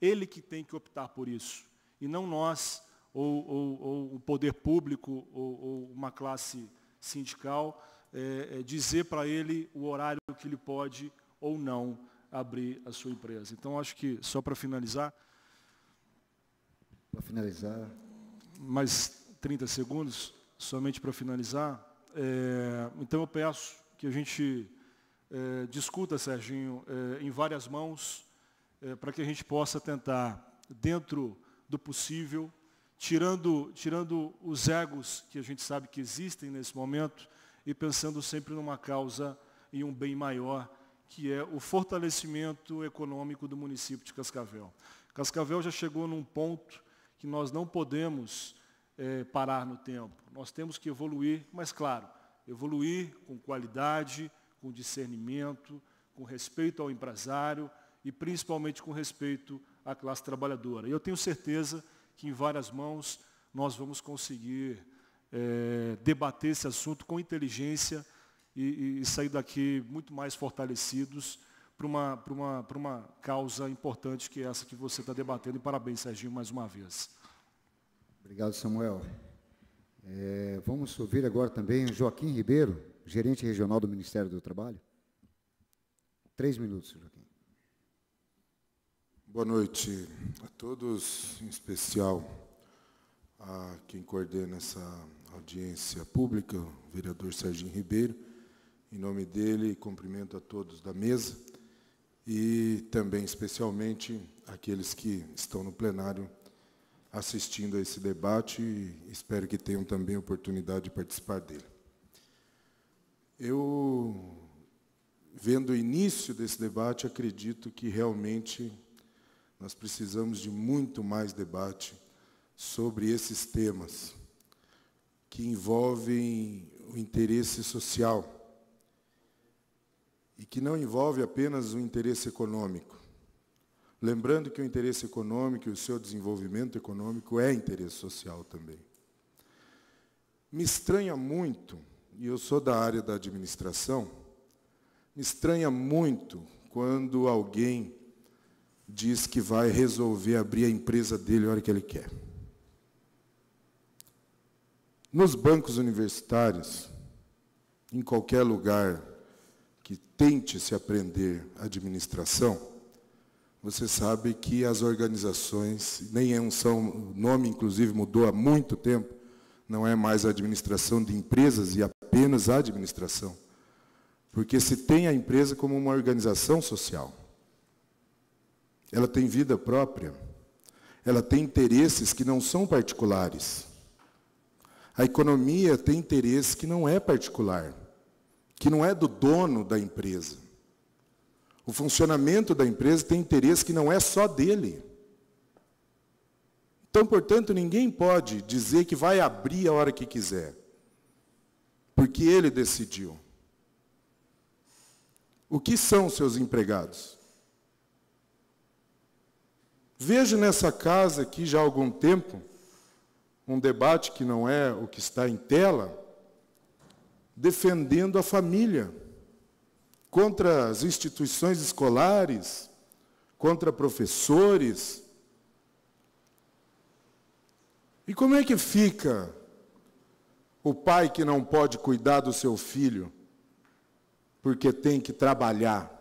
Speaker 7: ele que tem que optar por isso, e não nós, ou, ou, ou o poder público, ou, ou uma classe sindical, é, é dizer para ele o horário que ele pode ou não abrir a sua empresa. Então, acho que, só para finalizar.
Speaker 1: Para finalizar.
Speaker 7: Mais 30 segundos, somente para finalizar. É, então, eu peço que a gente eh, discuta, Serginho, eh, em várias mãos, eh, para que a gente possa tentar, dentro do possível, tirando, tirando os egos que a gente sabe que existem nesse momento e pensando sempre numa causa e um bem maior, que é o fortalecimento econômico do município de Cascavel. Cascavel já chegou num ponto que nós não podemos é, parar no tempo. Nós temos que evoluir, mas claro, evoluir com qualidade, com discernimento, com respeito ao empresário e principalmente com respeito à classe trabalhadora. E eu tenho certeza que em várias mãos nós vamos conseguir é, debater esse assunto com inteligência e, e sair daqui muito mais fortalecidos para uma, para, uma, para uma causa importante que é essa que você está debatendo. E parabéns, Serginho, mais uma vez.
Speaker 1: Obrigado, Samuel. É, vamos ouvir agora também Joaquim Ribeiro gerente regional do Ministério do Trabalho? Três minutos, Joaquim.
Speaker 8: Boa noite a todos, em especial a quem coordena essa audiência pública, o vereador Serginho Ribeiro. Em nome dele, cumprimento a todos da mesa e também, especialmente, aqueles que estão no plenário assistindo a esse debate e espero que tenham também a oportunidade de participar dele. Eu, vendo o início desse debate, acredito que realmente nós precisamos de muito mais debate sobre esses temas que envolvem o interesse social e que não envolve apenas o interesse econômico. Lembrando que o interesse econômico e o seu desenvolvimento econômico é interesse social também. Me estranha muito e eu sou da área da administração, me estranha muito quando alguém diz que vai resolver abrir a empresa dele a hora que ele quer. Nos bancos universitários, em qualquer lugar que tente se aprender administração, você sabe que as organizações, nem é são, o nome inclusive mudou há muito tempo, não é mais administração de empresas e a apenas a administração. Porque se tem a empresa como uma organização social. Ela tem vida própria. Ela tem interesses que não são particulares. A economia tem interesse que não é particular, que não é do dono da empresa. O funcionamento da empresa tem interesse que não é só dele. Então, portanto, ninguém pode dizer que vai abrir a hora que quiser porque ele decidiu. O que são seus empregados? Vejo nessa casa aqui já há algum tempo um debate que não é o que está em tela, defendendo a família contra as instituições escolares, contra professores. E como é que fica o pai que não pode cuidar do seu filho porque tem que trabalhar.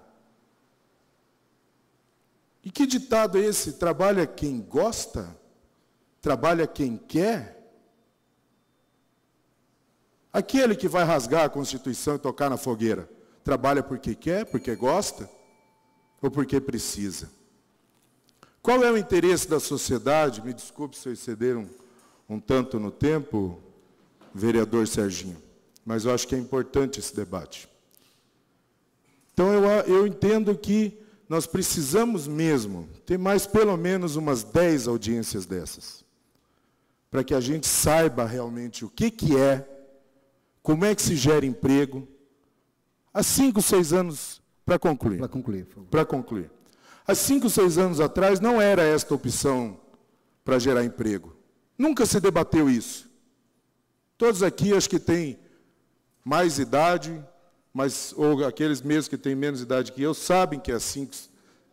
Speaker 8: E que ditado é esse? Trabalha quem gosta? Trabalha quem quer? Aquele que vai rasgar a Constituição e tocar na fogueira, trabalha porque quer, porque gosta ou porque precisa? Qual é o interesse da sociedade? Me desculpe se eu exceder um, um tanto no tempo, vereador Serginho, mas eu acho que é importante esse debate. Então, eu, eu entendo que nós precisamos mesmo ter mais pelo menos umas 10 audiências dessas, para que a gente saiba realmente o que, que é, como é que se gera emprego, há 5, 6 anos para concluir. Para concluir, Para concluir. Há 5, 6 anos atrás não era esta opção para gerar emprego. Nunca se debateu isso. Todos aqui, acho que têm mais idade, mas, ou aqueles mesmos que têm menos idade que eu, sabem que há 5,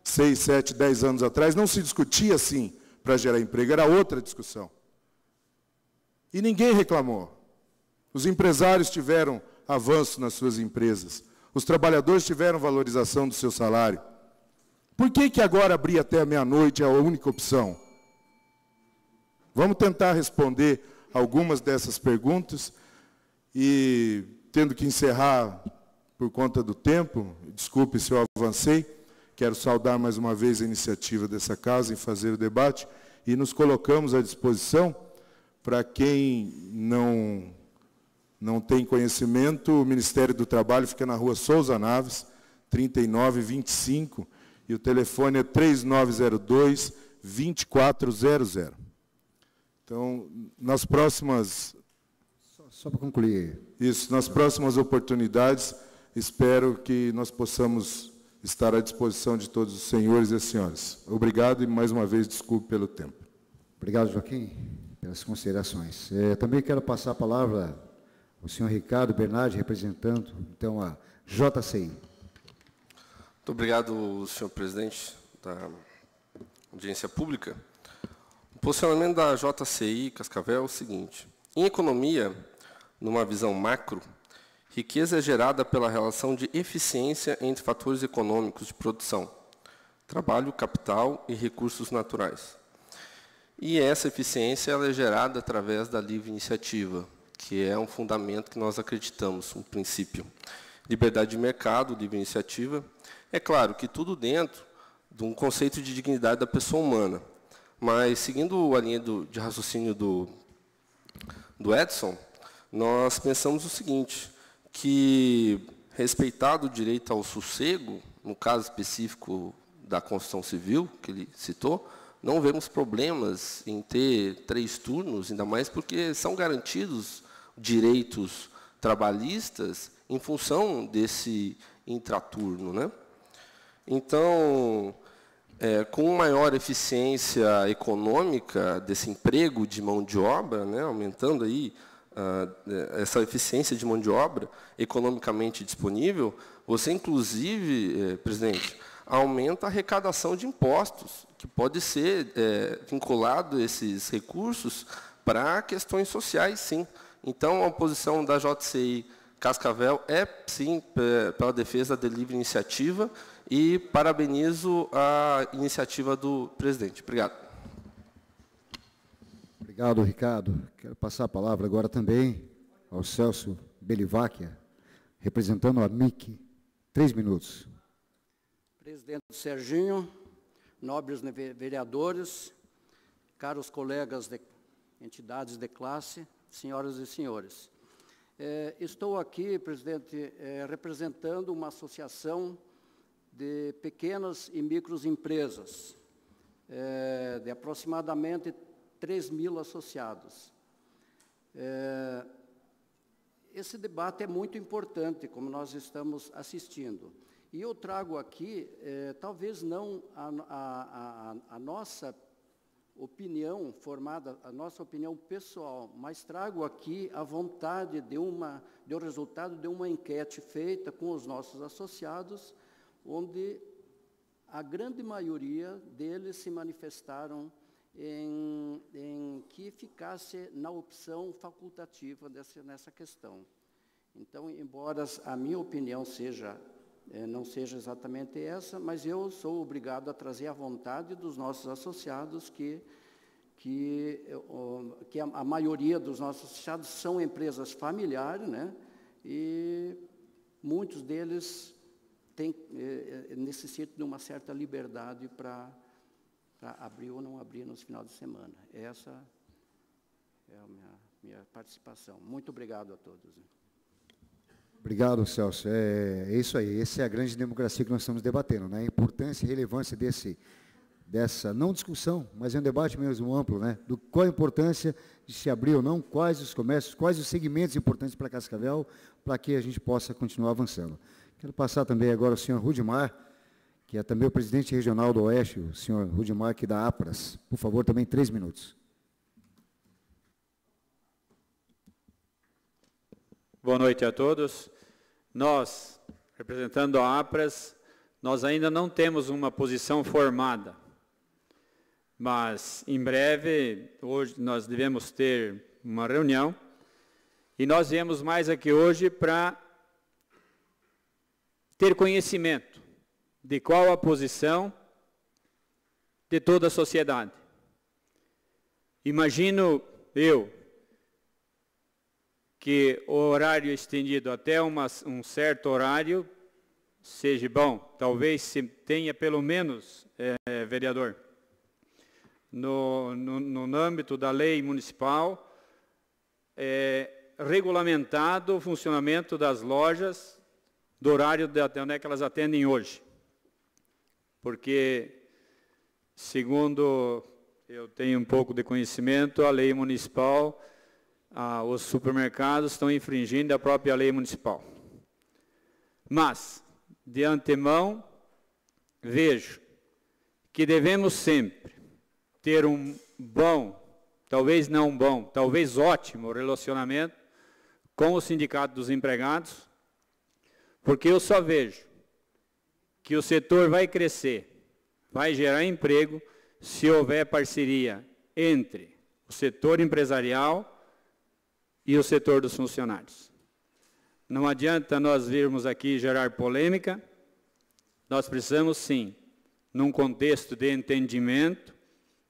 Speaker 8: 6, 7, 10 anos atrás não se discutia assim para gerar emprego, era outra discussão. E ninguém reclamou. Os empresários tiveram avanço nas suas empresas, os trabalhadores tiveram valorização do seu salário. Por que, que agora abrir até a meia-noite é a única opção? Vamos tentar responder algumas dessas perguntas e, tendo que encerrar por conta do tempo, desculpe se eu avancei, quero saudar mais uma vez a iniciativa dessa casa em fazer o debate e nos colocamos à disposição para quem não não tem conhecimento, o Ministério do Trabalho fica na rua Souza Naves, 3925, e o telefone é 3902 2400. Então, nas próximas. Só, só para concluir. Isso, nas próximas oportunidades, espero que nós possamos estar à disposição de todos os senhores e as senhoras. Obrigado e, mais uma vez, desculpe pelo tempo. Obrigado,
Speaker 1: Joaquim, pelas considerações. É, também quero passar a palavra ao senhor Ricardo Bernardi, representando, então, a JCI.
Speaker 9: Muito obrigado, senhor presidente da audiência pública. Posicionamento da JCI Cascavel é o seguinte: em economia, numa visão macro, riqueza é gerada pela relação de eficiência entre fatores econômicos de produção, trabalho, capital e recursos naturais. E essa eficiência ela é gerada através da livre iniciativa, que é um fundamento que nós acreditamos, um princípio. Liberdade de mercado, livre iniciativa. É claro que tudo dentro de um conceito de dignidade da pessoa humana. Mas, seguindo a linha do, de raciocínio do, do Edson, nós pensamos o seguinte, que respeitado o direito ao sossego, no caso específico da construção civil, que ele citou, não vemos problemas em ter três turnos, ainda mais porque são garantidos direitos trabalhistas em função desse intraturno. Né? Então, é, com maior eficiência econômica desse emprego de mão de obra, né, aumentando aí uh, essa eficiência de mão de obra economicamente disponível, você, inclusive, eh, presidente, aumenta a arrecadação de impostos, que pode ser é, vinculado esses recursos para questões sociais, sim. Então, a posição da JCI Cascavel é, sim, pela defesa da livre iniciativa, e parabenizo a iniciativa do presidente. Obrigado.
Speaker 1: Obrigado, Ricardo. Quero passar a palavra agora também ao Celso Belivacchia, representando a MIC. Três minutos.
Speaker 10: Presidente Serginho, nobres vereadores, caros colegas de entidades de classe, senhoras e senhores. É, estou aqui, presidente, é, representando uma associação de pequenas e microempresas, é, de aproximadamente 3 mil associados. É, esse debate é muito importante, como nós estamos assistindo. E eu trago aqui, é, talvez não a, a, a, a, nossa opinião formada, a nossa opinião pessoal, mas trago aqui a vontade de, uma, de um resultado de uma enquete feita com os nossos associados, onde a grande maioria deles se manifestaram em, em que ficasse na opção facultativa dessa, nessa questão. Então, embora a minha opinião seja eh, não seja exatamente essa, mas eu sou obrigado a trazer a vontade dos nossos associados que que, eh, que a, maioria dos nossos associados são empresas familiares, né? E muitos deles tem, eh, eh, necessita de uma certa liberdade para abrir ou não abrir nos finais de semana. Essa é a minha, minha participação. Muito obrigado a todos.
Speaker 1: Obrigado, Celso. É, é, isso aí. Essa é a grande democracia que nós estamos debatendo, né? A importância e relevância desse, dessa, não discussão, mas é um debate mesmo amplo, né? Do qual a importância de se abrir ou não, quais os comércios, quais os segmentos importantes para Cascavel, para que a gente possa continuar avançando. Quero passar também agora ao senhor Rudimar, que é também o presidente regional do Oeste, o senhor Rudimar, aqui da APRAS. Por favor, também três minutos.
Speaker 11: Boa noite a todos. Nós, representando a APRAS, nós ainda não temos uma posição formada, mas em breve, hoje nós devemos ter uma reunião, e nós viemos mais aqui hoje para ter conhecimento de qual a posição de toda a sociedade. Imagino eu que o horário estendido até uma, um certo horário seja bom. Talvez se tenha pelo menos, é, vereador, no, no, no âmbito da lei municipal, é, regulamentado o funcionamento das lojas do horário de até onde é que elas atendem hoje. Porque, segundo eu tenho um pouco de conhecimento, a lei municipal, os supermercados estão infringindo a própria lei municipal. Mas, de antemão, vejo que devemos sempre ter um bom, talvez não bom, talvez ótimo relacionamento com o Sindicato dos Empregados, porque eu só vejo que o setor vai crescer, vai gerar emprego, se houver parceria entre o setor empresarial e o setor dos funcionários. Não adianta nós virmos aqui gerar polêmica, nós precisamos sim, num contexto de entendimento,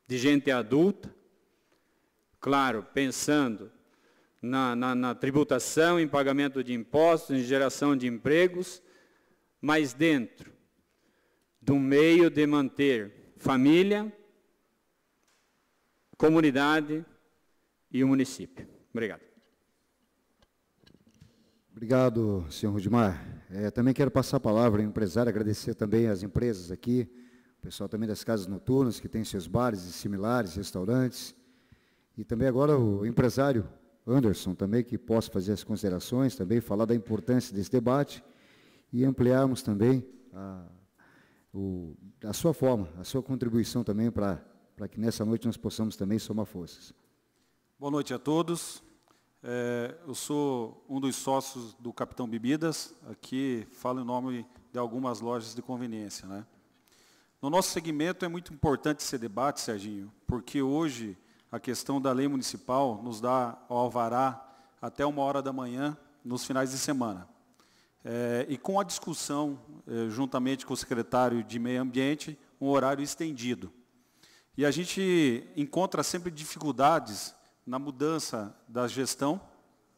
Speaker 11: de gente adulta, claro, pensando na, na, na tributação, em pagamento de impostos, em geração de empregos, mas dentro do meio de manter família, comunidade e o município. Obrigado.
Speaker 1: Obrigado, senhor Rudimar. É, também quero passar a palavra ao empresário, agradecer também às empresas aqui, o pessoal também das casas noturnas, que tem seus bares e similares, restaurantes. E também agora o empresário Anderson também, que possa fazer as considerações, também falar da importância desse debate e ampliarmos também a, o, a sua forma, a sua contribuição também para, para que nessa noite nós possamos também somar forças.
Speaker 12: Boa noite a todos. É, eu sou um dos sócios do Capitão Bebidas, aqui falo em nome de algumas lojas de conveniência. Né? No nosso segmento é muito importante esse debate, Serginho, porque hoje a questão da lei municipal nos dá o alvará até uma hora da manhã nos finais de semana. É, e com a discussão, é, juntamente com o secretário de Meio Ambiente, um horário estendido. E a gente encontra sempre dificuldades na mudança da gestão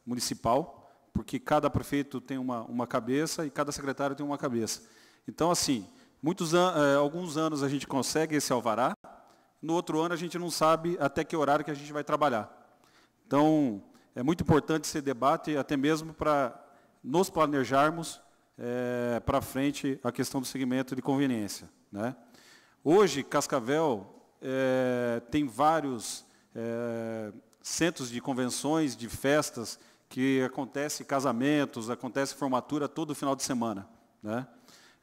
Speaker 12: municipal, porque cada prefeito tem uma, uma cabeça e cada secretário tem uma cabeça. Então, assim, muitos an é, alguns anos a gente consegue esse alvará, no outro ano, a gente não sabe até que horário que a gente vai trabalhar. Então, é muito importante esse debate, até mesmo para nos planejarmos é, para frente a questão do segmento de conveniência. Né? Hoje, Cascavel é, tem vários é, centros de convenções, de festas, que acontece casamentos, acontece formatura todo final de semana. Né?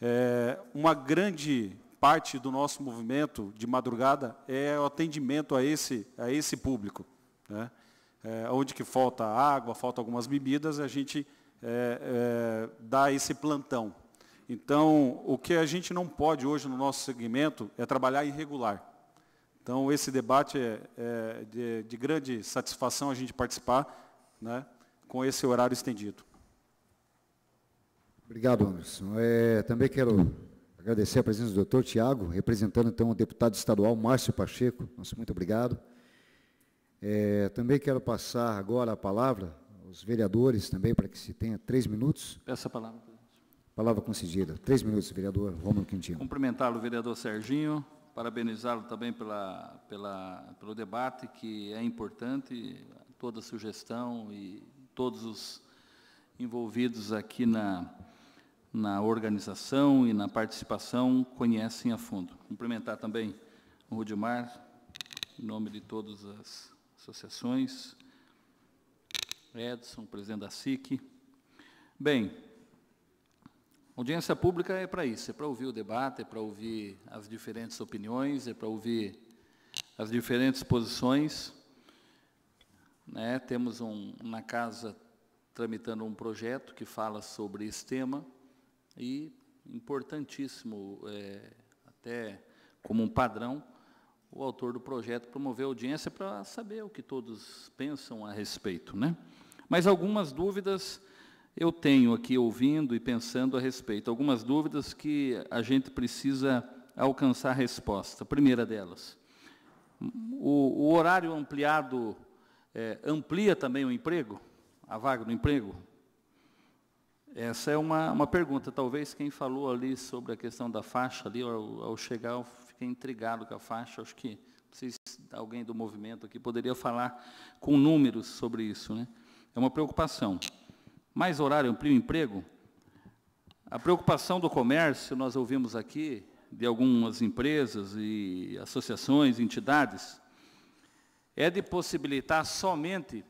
Speaker 12: É, uma grande parte do nosso movimento de madrugada é o atendimento a esse, a esse público. Né? É, onde que falta água, falta algumas bebidas, a gente é, é, dá esse plantão. Então, o que a gente não pode hoje no nosso segmento é trabalhar irregular. Então, esse debate é, é de, de, grande satisfação a gente participar né, com esse horário estendido.
Speaker 1: Obrigado, Anderson. É, também quero Agradecer a presença do doutor Tiago, representando então o deputado estadual Márcio Pacheco. Nosso muito obrigado. É, também quero passar agora a palavra aos vereadores também, para que se tenha três minutos. Peço a palavra. Palavra concedida. Três minutos, vereador Romulo Quintino.
Speaker 13: cumprimentá lo vereador Serginho, parabenizá-lo também pela, pela, pelo debate, que é importante, toda sugestão e todos os envolvidos aqui na, na organização e na participação conhecem a fundo. Cumprimentar também o Rudimar, em nome de todas as associações, Edson, presidente da SIC. Bem, audiência pública é para isso, é para ouvir o debate, é para ouvir as diferentes opiniões, é para ouvir as diferentes posições. Né? Temos um, na casa tramitando um projeto que fala sobre esse tema, e importantíssimo, é, até como um padrão, o autor do projeto promover audiência para saber o que todos pensam a respeito. Né? Mas algumas dúvidas eu tenho aqui ouvindo e pensando a respeito, algumas dúvidas que a gente precisa alcançar resposta. A primeira delas, o, o horário ampliado é, amplia também o emprego, a vaga do emprego? Essa é uma, uma pergunta. Talvez quem falou ali sobre a questão da faixa, ali, ao, ao chegar, eu fiquei intrigado com a faixa. Acho que se alguém do movimento aqui poderia falar com números sobre isso. Né? É uma preocupação. Mais horário amplia o emprego? A preocupação do comércio, nós ouvimos aqui, de algumas empresas e associações, entidades, é de possibilitar somente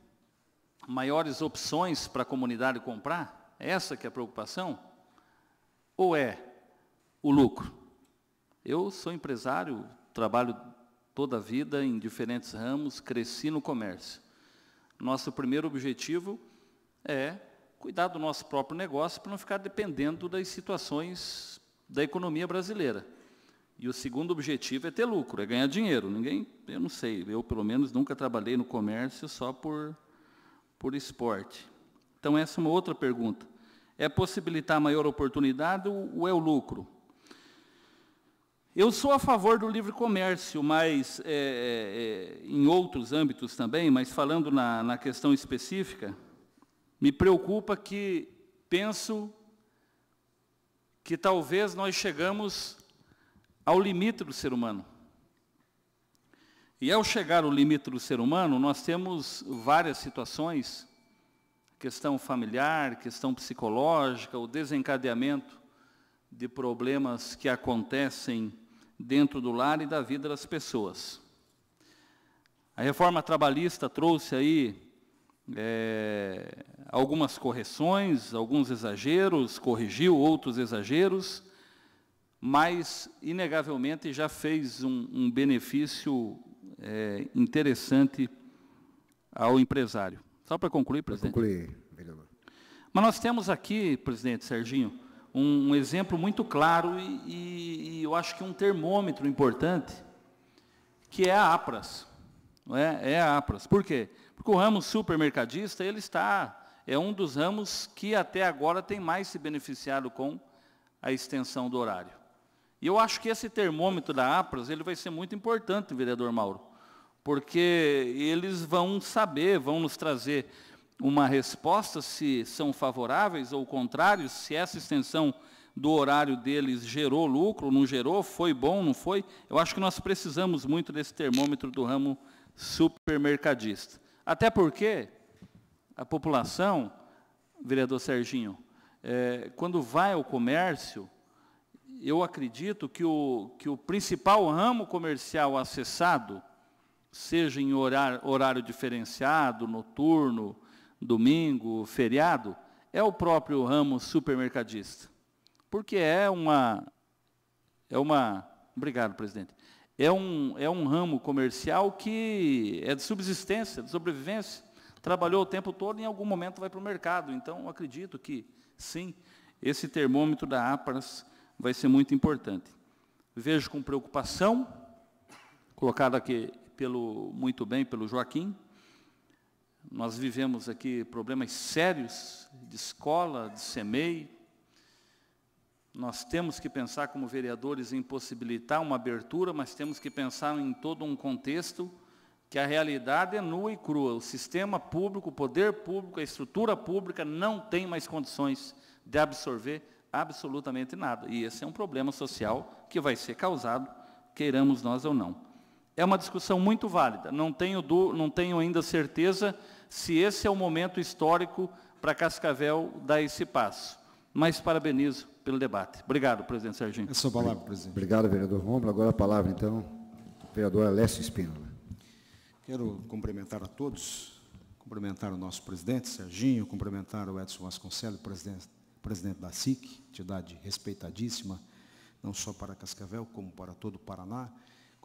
Speaker 13: maiores opções para a comunidade comprar? Essa que é a preocupação? Ou é o lucro? Eu sou empresário, trabalho toda a vida em diferentes ramos, cresci no comércio. Nosso primeiro objetivo é cuidar do nosso próprio negócio para não ficar dependendo das situações da economia brasileira. E o segundo objetivo é ter lucro, é ganhar dinheiro. Ninguém, eu não sei, eu pelo menos nunca trabalhei no comércio só por, por esporte. Então essa é uma outra pergunta é possibilitar maior oportunidade ou é o lucro? Eu sou a favor do livre comércio, mas é, é, é, em outros âmbitos também, mas falando na, na questão específica, me preocupa que penso que talvez nós chegamos ao limite do ser humano. E ao chegar ao limite do ser humano, nós temos várias situações questão familiar, questão psicológica, o desencadeamento de problemas que acontecem dentro do lar e da vida das pessoas. A reforma trabalhista trouxe aí é, algumas correções, alguns exageros, corrigiu outros exageros, mas, inegavelmente, já fez um, um benefício é, interessante ao empresário. Só para concluir, presidente. Para concluir, vereador. Mas nós temos aqui, presidente Serginho, um, um exemplo muito claro e, e, e, eu acho que um termômetro importante, que é a APRAS. é? é a APRAS. Por quê? Porque o ramo supermercadista, ele está, é um dos ramos que até agora tem mais se beneficiado com a extensão do horário. E eu acho que esse termômetro da APRAS, ele vai ser muito importante, vereador Mauro, porque eles vão saber, vão nos trazer uma resposta se são favoráveis ou contrários, se essa extensão do horário deles gerou lucro, não gerou, foi bom, não foi. Eu acho que nós precisamos muito desse termômetro do ramo supermercadista. Até porque a população, vereador Serginho, é, quando vai ao comércio, eu acredito que o, que o principal ramo comercial acessado seja em horário, horário diferenciado, noturno, domingo, feriado, é o próprio ramo supermercadista. Porque é uma. É uma. Obrigado, presidente. É um, é um ramo comercial que é de subsistência, de sobrevivência. Trabalhou o tempo todo e em algum momento vai para o mercado. Então, acredito que sim, esse termômetro da APRAS vai ser muito importante. Vejo com preocupação, colocado aqui pelo, muito bem pelo Joaquim. Nós vivemos aqui problemas sérios de escola, de SEMEI. Nós temos que pensar como vereadores em possibilitar uma abertura, mas temos que pensar em todo um contexto que a realidade é nua e crua. O sistema público, o poder público, a estrutura pública não tem mais condições de absorver absolutamente nada. E esse é um problema social que vai ser causado, queiramos nós ou não. É uma discussão muito válida. Não tenho, não tenho ainda certeza se esse é o momento histórico para Cascavel dar esse passo. Mas parabenizo pelo debate. Obrigado, presidente Serginho. É só palavra,
Speaker 1: presidente. Obrigado, vereador Romulo. Agora a palavra, então, vereador Alessio Espínola.
Speaker 14: Quero cumprimentar a todos, cumprimentar o nosso presidente, Serginho, cumprimentar o Edson Vasconcelos, presidente, presidente da SIC, entidade respeitadíssima, não só para Cascavel, como para todo o Paraná.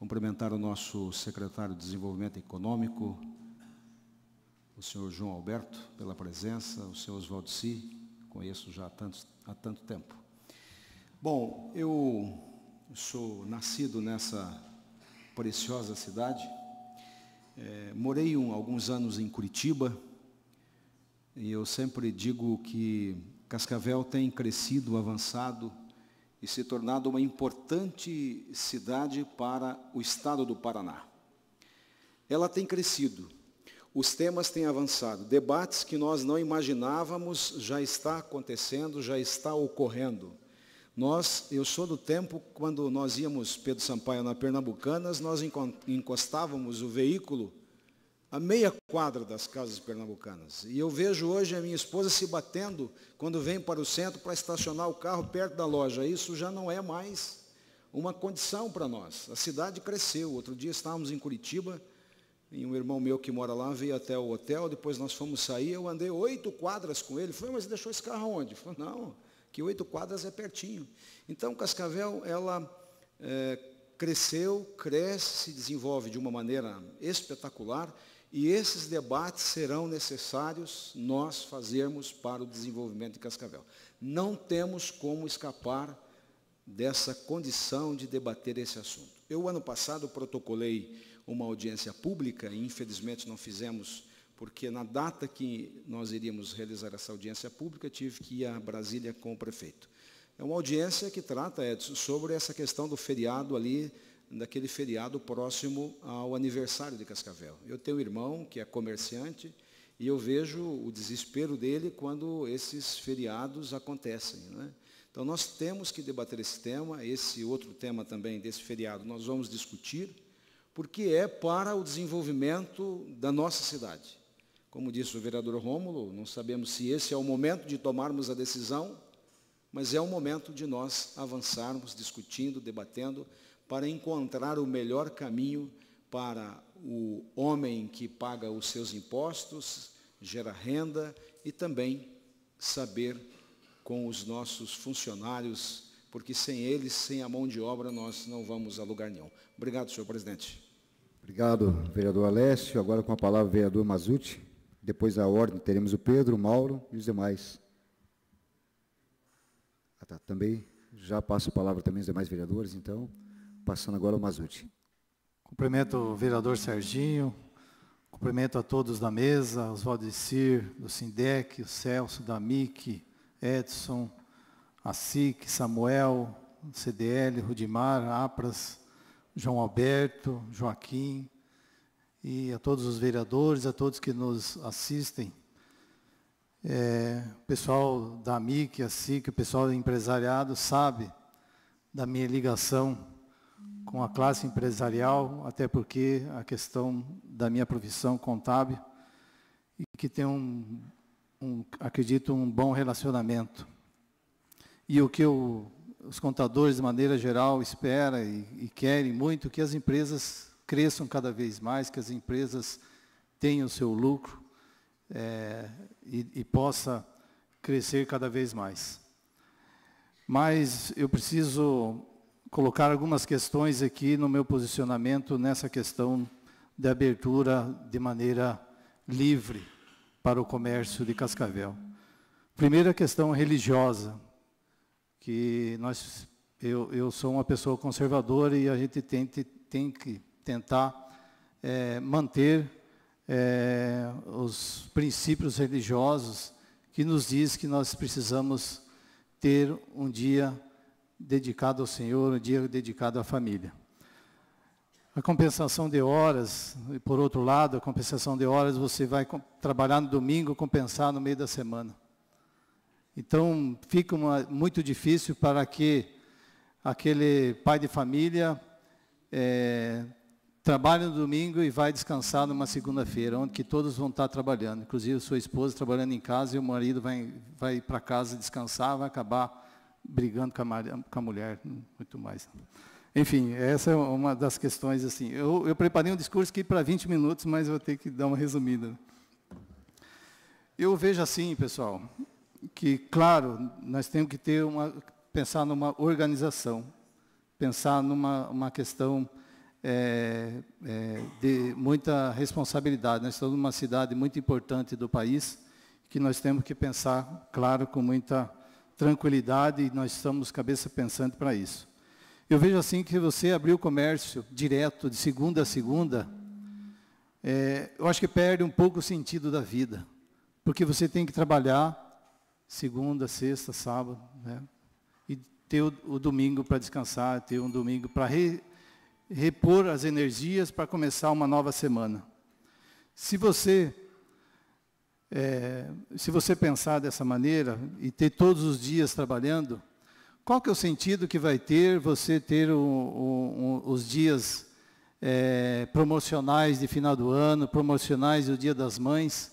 Speaker 14: Cumprimentar o nosso secretário de Desenvolvimento Econômico, o senhor João Alberto, pela presença, o senhor Oswaldo Si, conheço já há tanto, há tanto tempo. Bom, eu sou nascido nessa preciosa cidade, é, morei um, alguns anos em Curitiba, e eu sempre digo que Cascavel tem crescido, avançado, e se tornado uma importante cidade para o estado do Paraná. Ela tem crescido, os temas têm avançado, debates que nós não imaginávamos já está acontecendo, já está ocorrendo. Nós, eu sou do tempo quando nós íamos Pedro Sampaio na Pernambucanas, nós encostávamos o veículo a meia quadra das casas pernambucanas. E eu vejo hoje a minha esposa se batendo quando vem para o centro para estacionar o carro perto da loja. Isso já não é mais uma condição para nós. A cidade cresceu. Outro dia estávamos em Curitiba e um irmão meu que mora lá veio até o hotel, depois nós fomos sair, eu andei oito quadras com ele. Falei, mas deixou esse carro onde? Falei, não, que oito quadras é pertinho. Então Cascavel, ela é, cresceu, cresce, se desenvolve de uma maneira espetacular e esses debates serão necessários nós fazermos para o desenvolvimento de Cascavel. Não temos como escapar dessa condição de debater esse assunto. Eu, ano passado, protocolei uma audiência pública, e infelizmente não fizemos, porque na data que nós iríamos realizar essa audiência pública, tive que ir a Brasília com o prefeito. É uma audiência que trata, Edson, sobre essa questão do feriado ali daquele feriado próximo ao aniversário de Cascavel. Eu tenho um irmão que é comerciante e eu vejo o desespero dele quando esses feriados acontecem. Né? Então, nós temos que debater esse tema, esse outro tema também desse feriado, nós vamos discutir, porque é para o desenvolvimento da nossa cidade. Como disse o vereador Rômulo, não sabemos se esse é o momento de tomarmos a decisão, mas é o momento de nós avançarmos discutindo, debatendo para encontrar o melhor caminho para o homem que paga os seus impostos, gera renda e também saber com os nossos funcionários, porque sem eles, sem a mão de obra, nós não vamos a lugar nenhum. Obrigado, senhor presidente.
Speaker 1: Obrigado, vereador Alessio. Agora com a palavra o vereador Mazuti. Depois da ordem teremos o Pedro, o Mauro e os demais. Ah, tá, também já passo a palavra também aos demais vereadores, então passando agora o Mazuti.
Speaker 15: Cumprimento o vereador Serginho, cumprimento a todos da mesa, os Valdecir, do Sindec, o Celso, da MIC, Edson, a SIC, Samuel, CDL, Rudimar, APRAS, João Alberto, Joaquim, e a todos os vereadores, a todos que nos assistem, é, o pessoal da MIC, a SIC, o pessoal empresariado sabe da minha ligação com a classe empresarial, até porque a questão da minha profissão contábil, e que tem um, um acredito, um bom relacionamento. E o que os contadores, de maneira geral, esperam e, e querem muito, é que as empresas cresçam cada vez mais, que as empresas tenham o seu lucro é, e, e possa crescer cada vez mais. Mas eu preciso colocar algumas questões aqui no meu posicionamento nessa questão de abertura de maneira livre para o comércio de Cascavel. Primeira questão religiosa, que nós, eu, eu sou uma pessoa conservadora e a gente tem, tem que tentar é, manter é, os princípios religiosos que nos diz que nós precisamos ter um dia dedicado ao Senhor, um dia dedicado à família. A compensação de horas, e por outro lado, a compensação de horas, você vai trabalhar no domingo, compensar no meio da semana. Então, fica uma, muito difícil para que aquele pai de família é, trabalhe no domingo e vai descansar numa segunda-feira, onde que todos vão estar trabalhando, inclusive sua esposa trabalhando em casa e o marido vai, vai para casa descansar, vai acabar brigando com a, com a mulher, muito mais. Enfim, essa é uma das questões. assim. Eu, eu preparei um discurso que para 20 minutos, mas vou ter que dar uma resumida. Eu vejo assim, pessoal, que, claro, nós temos que ter uma, pensar numa organização, pensar numa uma questão é, é, de muita responsabilidade. Nós estamos numa cidade muito importante do país, que nós temos que pensar, claro, com muita tranquilidade e nós estamos cabeça pensando para isso. Eu vejo assim que você abrir o comércio direto, de segunda a segunda, é, eu acho que perde um pouco o sentido da vida, porque você tem que trabalhar segunda, sexta, sábado, né? e ter o, o domingo para descansar, ter um domingo para re, repor as energias para começar uma nova semana. Se você é, se você pensar dessa maneira e ter todos os dias trabalhando, qual que é o sentido que vai ter você ter o, o, o, os dias é, promocionais de final do ano, promocionais do Dia das Mães?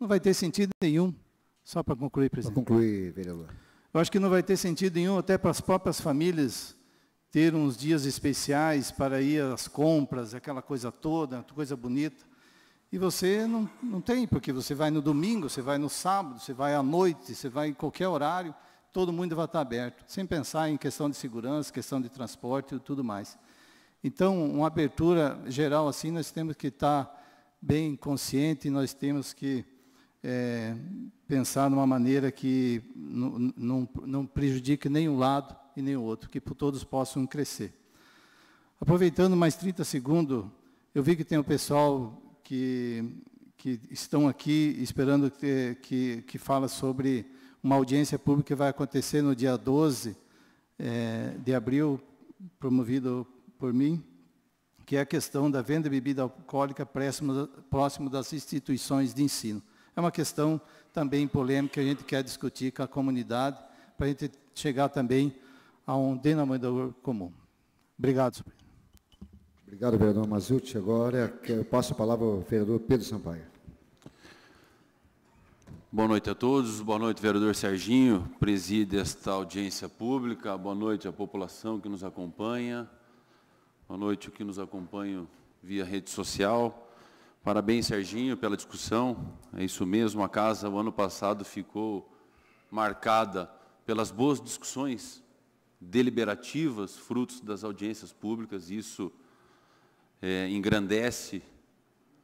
Speaker 15: Não vai ter sentido nenhum. Só para concluir, presidente.
Speaker 1: Para concluir, vereador.
Speaker 15: Eu acho que não vai ter sentido nenhum até para as próprias famílias ter uns dias especiais para ir às compras, aquela coisa toda, coisa bonita. E você não, não tem, porque você vai no domingo, você vai no sábado, você vai à noite, você vai em qualquer horário, todo mundo vai estar aberto, sem pensar em questão de segurança, questão de transporte e tudo mais. Então, uma abertura geral assim, nós temos que estar bem consciente, nós temos que é, pensar numa maneira que não, prejudique prejudique nenhum lado e nem o outro, que todos possam crescer. Aproveitando mais 30 segundos, eu vi que tem o pessoal que, que estão aqui esperando que, que, que fala sobre uma audiência pública que vai acontecer no dia 12 é, eh, de abril, promovido por mim, que é a questão da venda de bebida alcoólica próximo, próximo das instituições de ensino. É uma questão também polêmica que a gente quer discutir com a comunidade, para a gente chegar também a um denominador comum.
Speaker 1: Obrigado, Supremo. Obrigado, vereador Mazuti. Agora é eu passo a palavra ao vereador Pedro Sampaio.
Speaker 16: Boa noite a todos. Boa noite, vereador Serginho, preside esta audiência pública. Boa noite à população que nos acompanha. Boa noite o que nos acompanha via rede social. Parabéns, Serginho, pela discussão. É isso mesmo, a casa, o ano passado, ficou marcada pelas boas discussões deliberativas, frutos das audiências públicas. Isso é, engrandece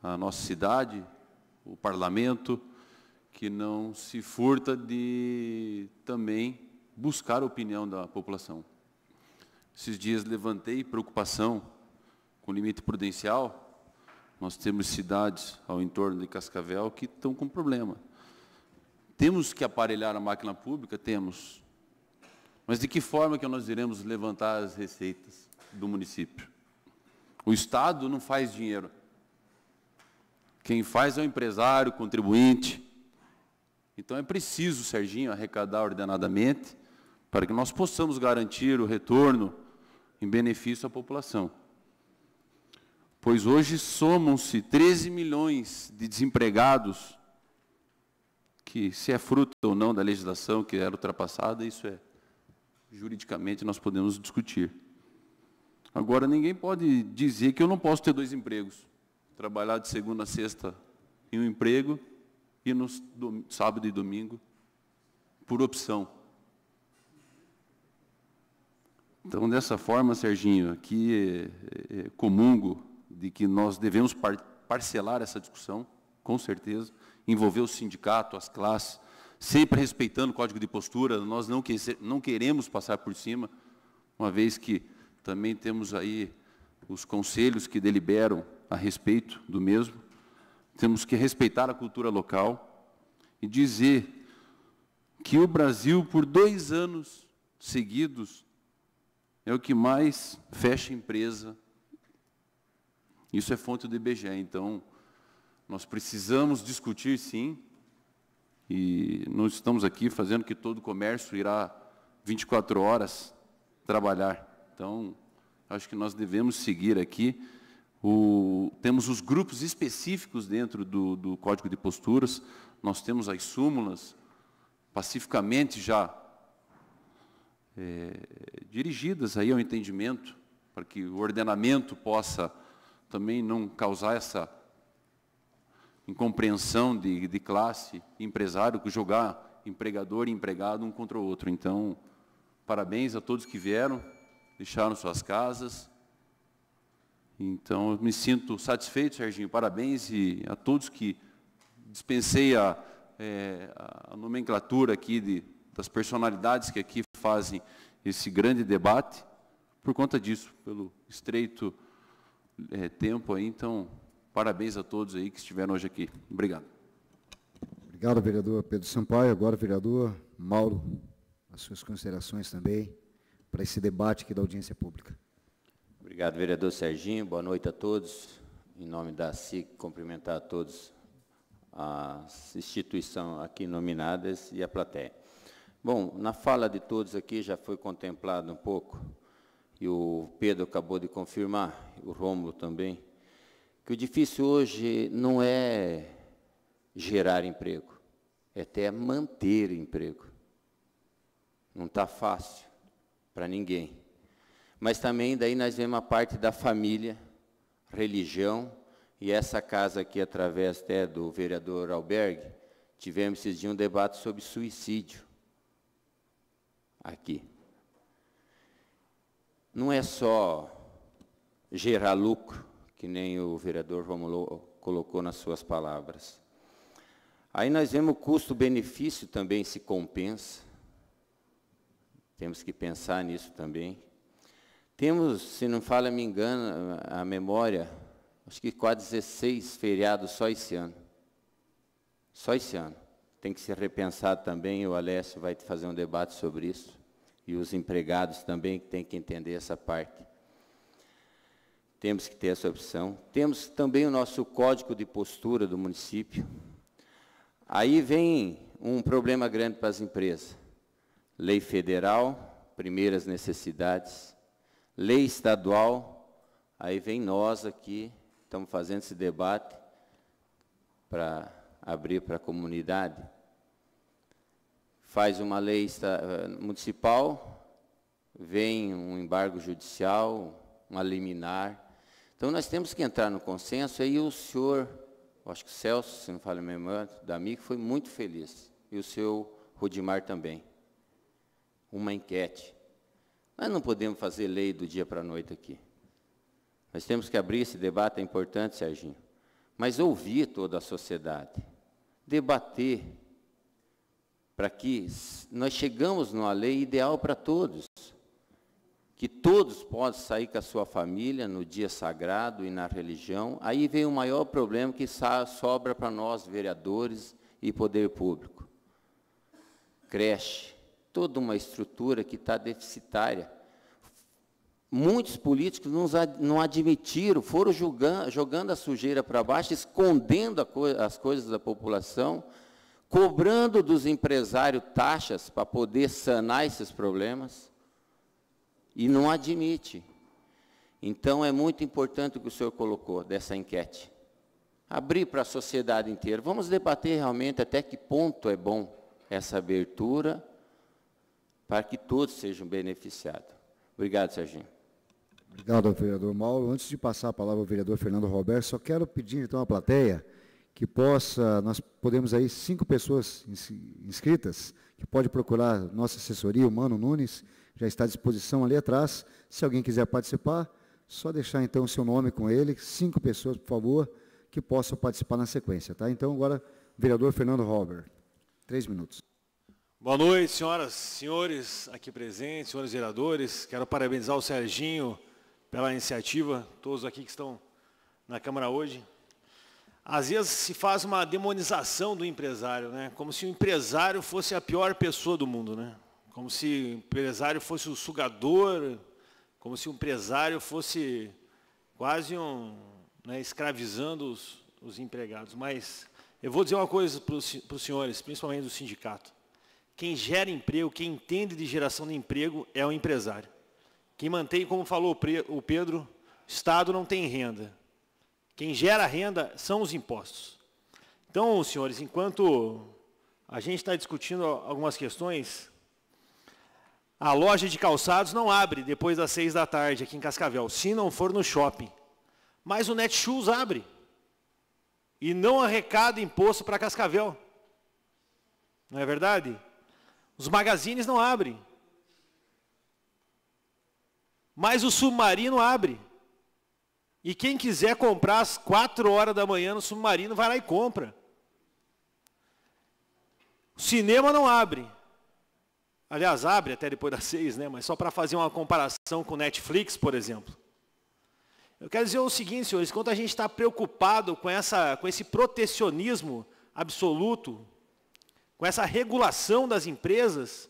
Speaker 16: a nossa cidade, o parlamento, que não se furta de também buscar a opinião da população. Esses dias levantei preocupação com o limite prudencial. Nós temos cidades ao entorno de Cascavel que estão com problema. Temos que aparelhar a máquina pública? Temos. Mas de que forma que nós iremos levantar as receitas do município? O Estado não faz dinheiro. Quem faz é o empresário, o contribuinte. Então é preciso, Serginho, arrecadar ordenadamente para que nós possamos garantir o retorno em benefício à população. Pois hoje somam-se 13 milhões de desempregados, que se é fruto ou não da legislação que era ultrapassada, isso é juridicamente nós podemos discutir. Agora, ninguém pode dizer que eu não posso ter dois empregos. Trabalhar de segunda a sexta em um emprego e no sábado e domingo, por opção. Então, dessa forma, Serginho, aqui é, é, é, comungo de que nós devemos par parcelar essa discussão, com certeza, envolver o sindicato, as classes, sempre respeitando o código de postura, nós não, que não queremos passar por cima, uma vez que também temos aí os conselhos que deliberam a respeito do mesmo. Temos que respeitar a cultura local e dizer que o Brasil, por dois anos seguidos, é o que mais fecha empresa. Isso é fonte do IBGE. Então, nós precisamos discutir, sim, e não estamos aqui fazendo que todo comércio irá 24 horas trabalhar. Então, acho que nós devemos seguir aqui. O, temos os grupos específicos dentro do, do Código de Posturas, nós temos as súmulas, pacificamente já é, dirigidas aí ao entendimento, para que o ordenamento possa também não causar essa incompreensão de, de classe, empresário, que jogar empregador e empregado um contra o outro. Então, parabéns a todos que vieram deixaram suas casas. Então, eu me sinto satisfeito, Serginho. Parabéns e a todos que dispensei a, é, a nomenclatura aqui de, das personalidades que aqui fazem esse grande debate. Por conta disso, pelo estreito é, tempo aí, então, parabéns a todos aí que estiveram hoje aqui. Obrigado.
Speaker 1: Obrigado, vereador Pedro Sampaio. Agora, vereador Mauro, as suas considerações também para esse debate aqui da audiência pública.
Speaker 17: Obrigado, vereador Serginho. Boa noite a todos. Em nome da SIC, cumprimentar a todos a instituição aqui nominadas e a plateia. Bom, na fala de todos aqui já foi contemplado um pouco, e o Pedro acabou de confirmar, o Rômulo também, que o difícil hoje não é gerar emprego, é até manter emprego. Não está fácil para ninguém. Mas também daí nós vemos a parte da família, religião, e essa casa aqui, através até do vereador Alberg, tivemos esses dias um debate sobre suicídio. Aqui. Não é só gerar lucro, que nem o vereador Romulo colocou nas suas palavras. Aí nós vemos o custo-benefício também se compensa. Temos que pensar nisso também. Temos, se não fala, me engano, a memória, acho que quase 16 feriados só esse ano. Só esse ano. Tem que ser repensado também, o Alessio vai fazer um debate sobre isso. E os empregados também têm que entender essa parte. Temos que ter essa opção. Temos também o nosso código de postura do município. Aí vem um problema grande para as empresas lei federal, primeiras necessidades, lei estadual, aí vem nós aqui, estamos fazendo esse debate para abrir para a comunidade. Faz uma lei eh, municipal, vem um embargo judicial, uma liminar. Então nós temos que entrar no consenso, aí o senhor, acho que o Celso, se não falo a memória, da MIC, foi muito feliz. E o senhor Rudimar também uma enquete. Nós não podemos fazer lei do dia para a noite aqui. Nós temos que abrir esse debate, é importante, Serginho. Mas ouvir toda a sociedade, debater, para que nós chegamos numa lei ideal para todos. Que todos possam sair com a sua família no dia sagrado e na religião. Aí vem o maior problema que sobra para nós, vereadores e poder público. Creche toda uma estrutura que está deficitária. Muitos políticos não admitiram, foram julgando, jogando a sujeira para baixo, escondendo co as coisas da população, cobrando dos empresários taxas para poder sanar esses problemas, e não admite. Então, é muito importante o que o senhor colocou dessa enquete. Abrir para a sociedade inteira. Vamos debater realmente até que ponto é bom essa abertura para que todos sejam beneficiados. Obrigado, Serginho.
Speaker 1: Obrigado, vereador Mauro. Antes de passar a palavra ao vereador Fernando Roberto, só quero pedir, então, à plateia que possa, nós podemos aí, cinco pessoas inscritas, que pode procurar nossa assessoria, o Mano Nunes, já está à disposição ali atrás. Se alguém quiser participar, só deixar, então, o seu nome com ele, cinco pessoas, por favor, que possam participar na sequência, tá? Então, agora, vereador Fernando Robert, três minutos.
Speaker 18: Boa noite, senhoras, senhores aqui presentes, senhores vereadores. Quero parabenizar o Serginho pela iniciativa, todos aqui que estão na Câmara hoje. Às vezes se faz uma demonização do empresário, né? como se o empresário fosse a pior pessoa do mundo, né? como se o empresário fosse o sugador, como se o empresário fosse quase um, né, escravizando os, os empregados. Mas eu vou dizer uma coisa para os senhores, principalmente do sindicato. Quem gera emprego, quem entende de geração de emprego é o empresário. Quem mantém, como falou o Pedro, Estado não tem renda. Quem gera renda são os impostos. Então, senhores, enquanto a gente está discutindo algumas questões, a loja de calçados não abre depois das seis da tarde aqui em Cascavel, se não for no shopping. Mas o Netshoes abre e não arrecada imposto para Cascavel. Não é verdade? Os magazines não abrem. Mas o submarino abre. E quem quiser comprar às 4 horas da manhã no submarino, vai lá e compra. O cinema não abre. Aliás, abre até depois das seis, né? mas só para fazer uma comparação com Netflix, por exemplo. Eu quero dizer o seguinte, senhores, quando a gente está preocupado com, essa, com esse protecionismo absoluto, com essa regulação das empresas,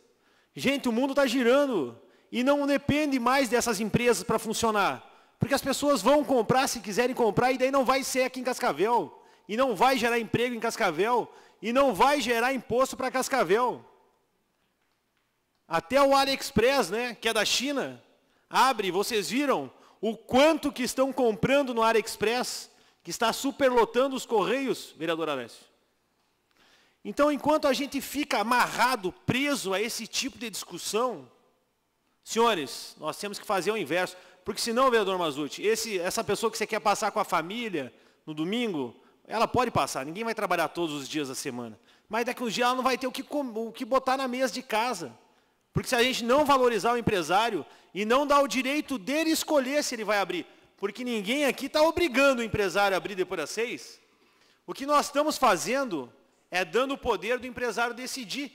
Speaker 18: gente, o mundo está girando e não depende mais dessas empresas para funcionar. Porque as pessoas vão comprar se quiserem comprar e daí não vai ser aqui em Cascavel. E não vai gerar emprego em Cascavel. E não vai gerar imposto para Cascavel. Até o AliExpress, né, que é da China, abre, vocês viram o quanto que estão comprando no AliExpress, que está superlotando os correios, vereador Alessio. Então, enquanto a gente fica amarrado, preso a esse tipo de discussão, senhores, nós temos que fazer o inverso. Porque senão, vereador Mazuti, esse, essa pessoa que você quer passar com a família no domingo, ela pode passar, ninguém vai trabalhar todos os dias da semana. Mas daqui um dias ela não vai ter o que, o que botar na mesa de casa. Porque se a gente não valorizar o empresário e não dar o direito dele escolher se ele vai abrir, porque ninguém aqui está obrigando o empresário a abrir depois das seis, o que nós estamos fazendo é dando o poder do empresário decidir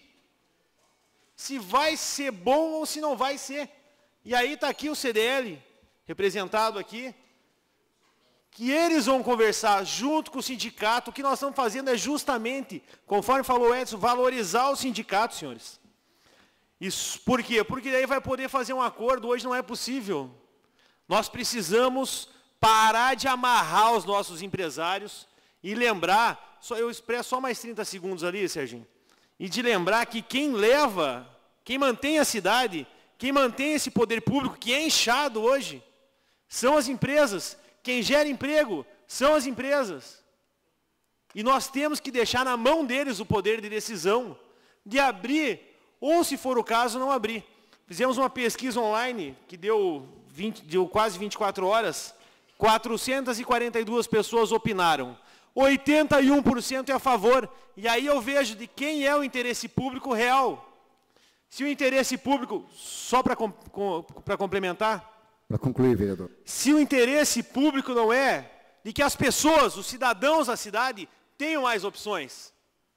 Speaker 18: se vai ser bom ou se não vai ser. E aí está aqui o CDL, representado aqui, que eles vão conversar junto com o sindicato. O que nós estamos fazendo é justamente, conforme falou Edson, valorizar o sindicato, senhores. Isso, por quê? Porque daí vai poder fazer um acordo, hoje não é possível. Nós precisamos parar de amarrar os nossos empresários e lembrar, só eu expresso só mais 30 segundos ali, Serginho. E de lembrar que quem leva, quem mantém a cidade, quem mantém esse poder público que é inchado hoje, são as empresas. Quem gera emprego são as empresas. E nós temos que deixar na mão deles o poder de decisão, de abrir, ou se for o caso, não abrir. Fizemos uma pesquisa online que deu, 20, deu quase 24 horas, 442 pessoas opinaram. 81% é a favor. E aí eu vejo de quem é o interesse público real. Se o interesse público, só para com, com, complementar.
Speaker 1: Para concluir, vereador.
Speaker 18: Se o interesse público não é de que as pessoas, os cidadãos da cidade, tenham mais opções.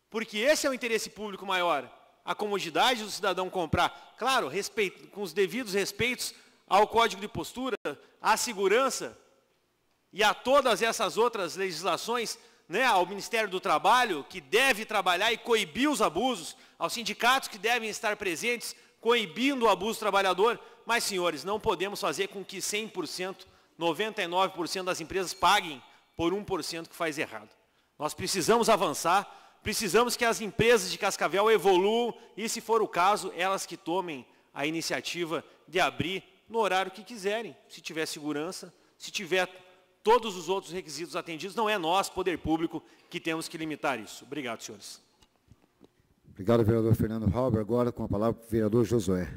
Speaker 18: Porque esse é o interesse público maior. A comodidade do cidadão comprar. Claro, respeito, com os devidos respeitos ao código de postura, à segurança, e a todas essas outras legislações, né, ao Ministério do Trabalho, que deve trabalhar e coibir os abusos, aos sindicatos que devem estar presentes, coibindo o abuso trabalhador. Mas, senhores, não podemos fazer com que 100%, 99% das empresas paguem por 1% que faz errado. Nós precisamos avançar, precisamos que as empresas de Cascavel evoluam e, se for o caso, elas que tomem a iniciativa de abrir no horário que quiserem, se tiver segurança, se tiver todos os outros requisitos atendidos, não é nós, poder público, que temos que limitar isso. Obrigado,
Speaker 1: senhores. Obrigado, vereador Fernando Halber. Agora, com a palavra, o vereador Josué.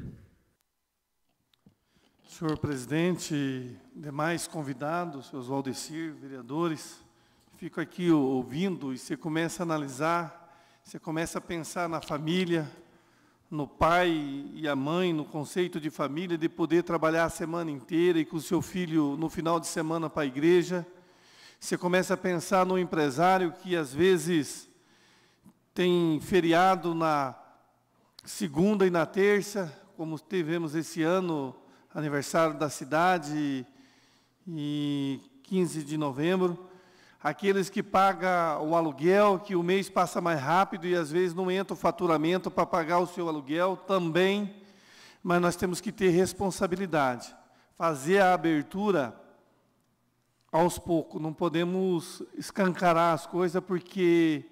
Speaker 19: Senhor presidente, demais convidados, seus Valdecir, vereadores, fico aqui ouvindo e você começa a analisar, você começa a pensar na família, no pai e a mãe, no conceito de família, de poder trabalhar a semana inteira e com o seu filho no final de semana para a igreja. Você começa a pensar no empresário que às vezes tem feriado na segunda e na terça, como tivemos esse ano, aniversário da cidade, e 15 de novembro aqueles que pagam o aluguel, que o mês passa mais rápido e às vezes não entra o faturamento para pagar o seu aluguel também, mas nós temos que ter responsabilidade. Fazer a abertura aos poucos, não podemos escancarar as coisas porque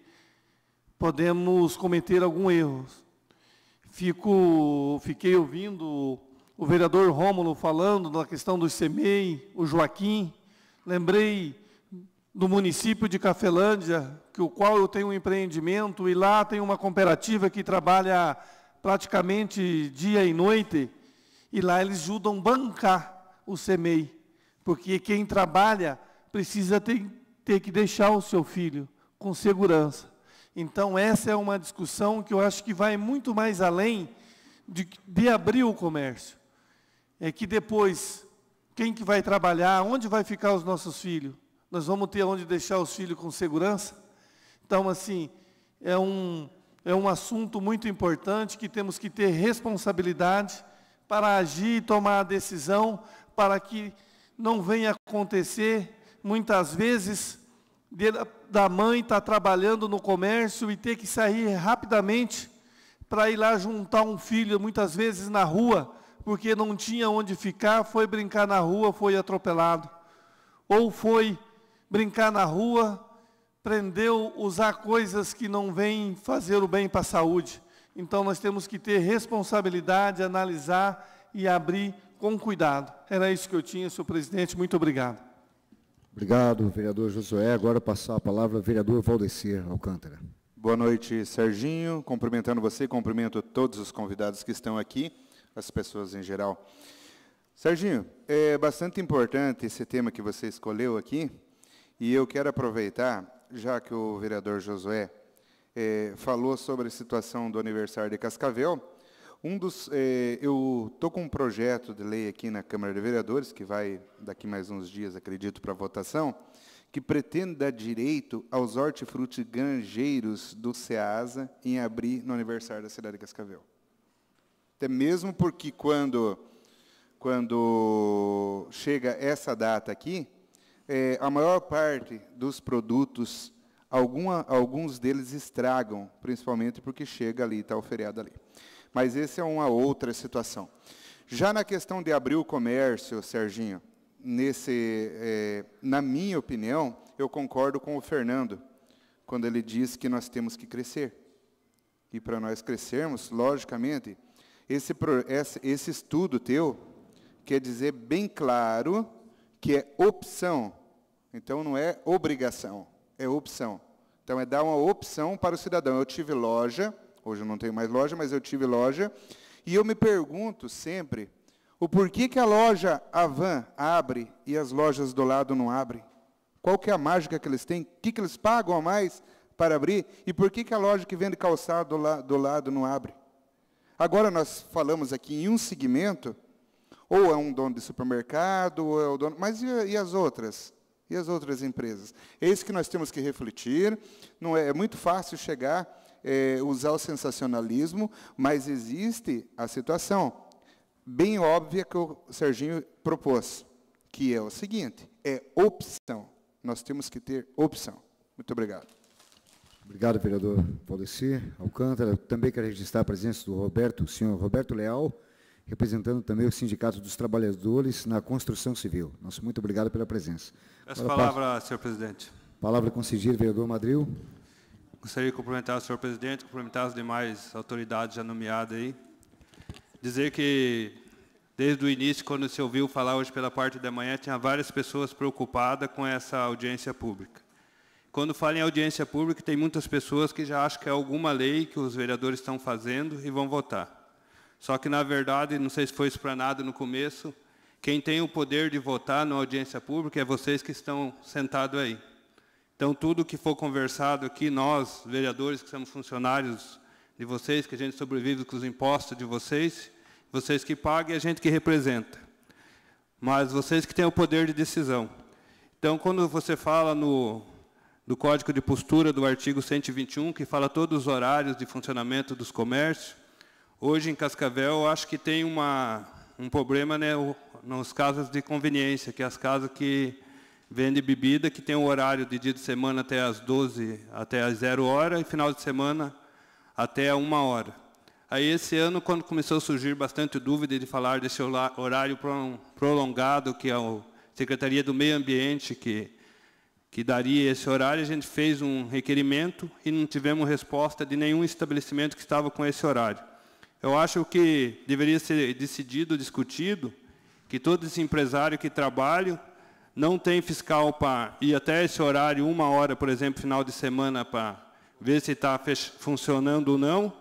Speaker 19: podemos cometer algum erro. Fico, fiquei ouvindo o vereador Rômulo falando da questão do CMEI o Joaquim, lembrei do município de Cafelândia, que o qual eu tenho um empreendimento e lá tem uma cooperativa que trabalha praticamente dia e noite e lá eles ajudam bancar o semei, porque quem trabalha precisa ter, ter que deixar o seu filho com segurança. Então essa é uma discussão que eu acho que vai muito mais além de, de abrir o comércio. É que depois quem que vai trabalhar, onde vai ficar os nossos filhos? Nós vamos ter onde deixar os filhos com segurança? Então, assim, é um, é um assunto muito importante que temos que ter responsabilidade para agir e tomar a decisão para que não venha acontecer, muitas vezes, de, da mãe estar tá trabalhando no comércio e ter que sair rapidamente para ir lá juntar um filho, muitas vezes na rua, porque não tinha onde ficar, foi brincar na rua, foi atropelado. Ou foi brincar na rua, prendeu usar coisas que não vêm fazer o bem para a saúde. Então nós temos que ter responsabilidade, analisar e abrir com cuidado. Era isso que eu tinha, senhor presidente. Muito obrigado.
Speaker 1: Obrigado, vereador Josué. Agora passar a palavra ao vereador Valdecir Alcântara.
Speaker 20: Boa noite, Serginho. Cumprimentando você, cumprimento todos os convidados que estão aqui, as pessoas em geral. Serginho, é bastante importante esse tema que você escolheu aqui, e eu quero aproveitar, já que o vereador Josué eh, falou sobre a situação do aniversário de Cascavel, um dos, eh, eu estou com um projeto de lei aqui na Câmara de Vereadores, que vai daqui mais uns dias, acredito, para votação, que pretende dar direito aos hortifruti granjeiros do SEASA em abrir no aniversário da cidade de Cascavel. Até mesmo porque quando, quando chega essa data aqui, é, a maior parte dos produtos, alguma, alguns deles estragam, principalmente porque chega ali, está o feriado ali. Mas essa é uma outra situação. Já na questão de abrir o comércio, Serginho, nesse, é, na minha opinião, eu concordo com o Fernando, quando ele diz que nós temos que crescer. E para nós crescermos, logicamente, esse, esse estudo teu quer dizer bem claro que é opção então não é obrigação, é opção. Então é dar uma opção para o cidadão. Eu tive loja, hoje eu não tenho mais loja, mas eu tive loja, e eu me pergunto sempre o porquê que a loja Avan abre e as lojas do lado não abrem. Qual que é a mágica que eles têm? O que, que eles pagam a mais para abrir? E por que, que a loja que vende calçado do, la do lado não abre? Agora nós falamos aqui em um segmento, ou é um dono de supermercado, ou é o dono. Mas e, e as outras? E as outras empresas? É isso que nós temos que refletir. Não é, é muito fácil chegar, é, usar o sensacionalismo, mas existe a situação bem óbvia que o Serginho propôs, que é o seguinte: é opção. Nós temos que ter opção. Muito obrigado.
Speaker 1: Obrigado, vereador Polici Alcântara. Também quero registrar a presença do Roberto, senhor Roberto Leal, representando também o Sindicato dos Trabalhadores na Construção Civil. Nosso muito obrigado pela presença. Peço Agora, palavra, passo. senhor presidente. Palavra concedida, vereador Madril.
Speaker 21: Gostaria de cumprimentar o senhor presidente, cumprimentar as demais autoridades já nomeadas aí. Dizer que, desde o início, quando se ouviu falar hoje pela parte da manhã, tinha várias pessoas preocupadas com essa audiência pública. Quando fala em audiência pública, tem muitas pessoas que já acham que é alguma lei que os vereadores estão fazendo e vão votar. Só que, na verdade, não sei se foi explanado no começo, quem tem o poder de votar na audiência pública é vocês que estão sentados aí. Então, tudo que for conversado aqui, nós, vereadores, que somos funcionários de vocês, que a gente sobrevive com os impostos de vocês, vocês que pagam e a gente que representa. Mas vocês que têm o poder de decisão. Então, quando você fala no, Código de Postura do artigo 121, que fala todos os horários de funcionamento dos comércios, Hoje, em Cascavel, eu acho que tem uma, um problema né, nos casas de conveniência, que é as casas que vendem bebida, que tem um horário de dia de semana até as 12, até as 0 hora, e final de semana até uma hora. Aí, esse ano, quando começou a surgir bastante dúvida de falar desse horário prolongado, que a é Secretaria do Meio Ambiente, que, que daria esse horário, a gente fez um requerimento e não tivemos resposta de nenhum estabelecimento que estava com esse horário. Eu acho que deveria ser decidido, discutido, que todo esse empresário que trabalha não tem fiscal para ir até esse horário, uma hora, por exemplo, final de semana, para ver se está funcionando ou não.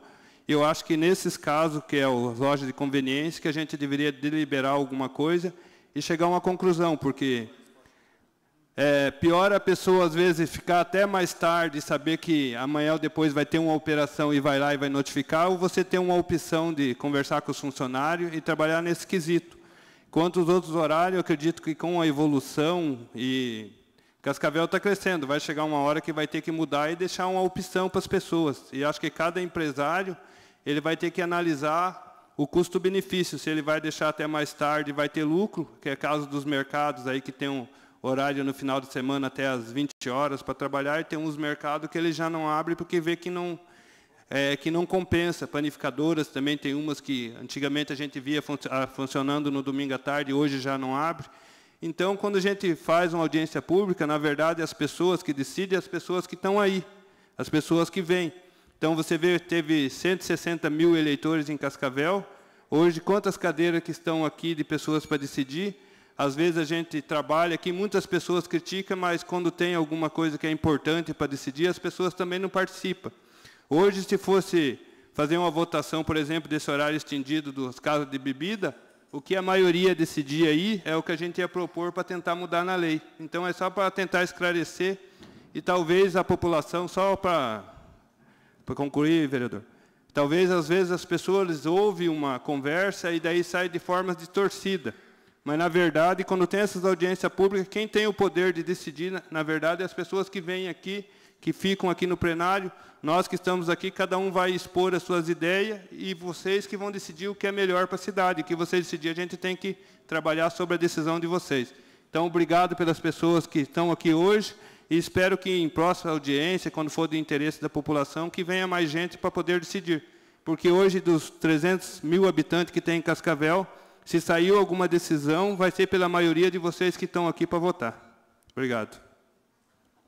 Speaker 21: Eu acho que nesses casos, que é as loja de conveniência, que a gente deveria deliberar alguma coisa e chegar a uma conclusão, porque é, pior a pessoa, às vezes, ficar até mais tarde e saber que amanhã ou depois vai ter uma operação e vai lá e vai notificar, ou você tem uma opção de conversar com os funcionários e trabalhar nesse quesito. Quanto aos outros horários, eu acredito que com a evolução e Cascavel está crescendo, vai chegar uma hora que vai ter que mudar e deixar uma opção para as pessoas. E acho que cada empresário ele vai ter que analisar o custo-benefício, se ele vai deixar até mais tarde e vai ter lucro, que é caso dos mercados aí que tem um, horário no final de semana até às 20 horas para trabalhar, e tem uns mercados que ele já não abre porque vê que não, é, que não compensa. Panificadoras também tem umas que antigamente a gente via fun ah, funcionando no domingo à tarde, hoje já não abre. Então, quando a gente faz uma audiência pública, na verdade, as pessoas que decidem, as pessoas que estão aí, as pessoas que vêm. Então, você vê, teve 160 mil eleitores em Cascavel. Hoje, quantas cadeiras que estão aqui de pessoas para decidir? Às vezes a gente trabalha que muitas pessoas criticam, mas quando tem alguma coisa que é importante para decidir, as pessoas também não participam. Hoje, se fosse fazer uma votação, por exemplo, desse horário estendido dos casos de bebida, o que a maioria decidia aí é o que a gente ia propor para tentar mudar na lei. Então é só para tentar esclarecer e talvez a população, só para, para concluir, vereador, talvez às vezes as pessoas ouvem uma conversa e daí sai de formas torcida. Mas, na verdade, quando tem essas audiências públicas, quem tem o poder de decidir, na verdade, é as pessoas que vêm aqui, que ficam aqui no plenário, nós que estamos aqui, cada um vai expor as suas ideias e vocês que vão decidir o que é melhor para a cidade. O que vocês decidirem, a gente tem que trabalhar sobre a decisão de vocês. Então, obrigado pelas pessoas que estão aqui hoje e espero que em próxima audiência, quando for de interesse da população, que venha mais gente para poder decidir. Porque hoje, dos 300 mil habitantes que tem em Cascavel, se saiu alguma decisão, vai ser pela maioria de vocês que estão aqui para votar. Obrigado.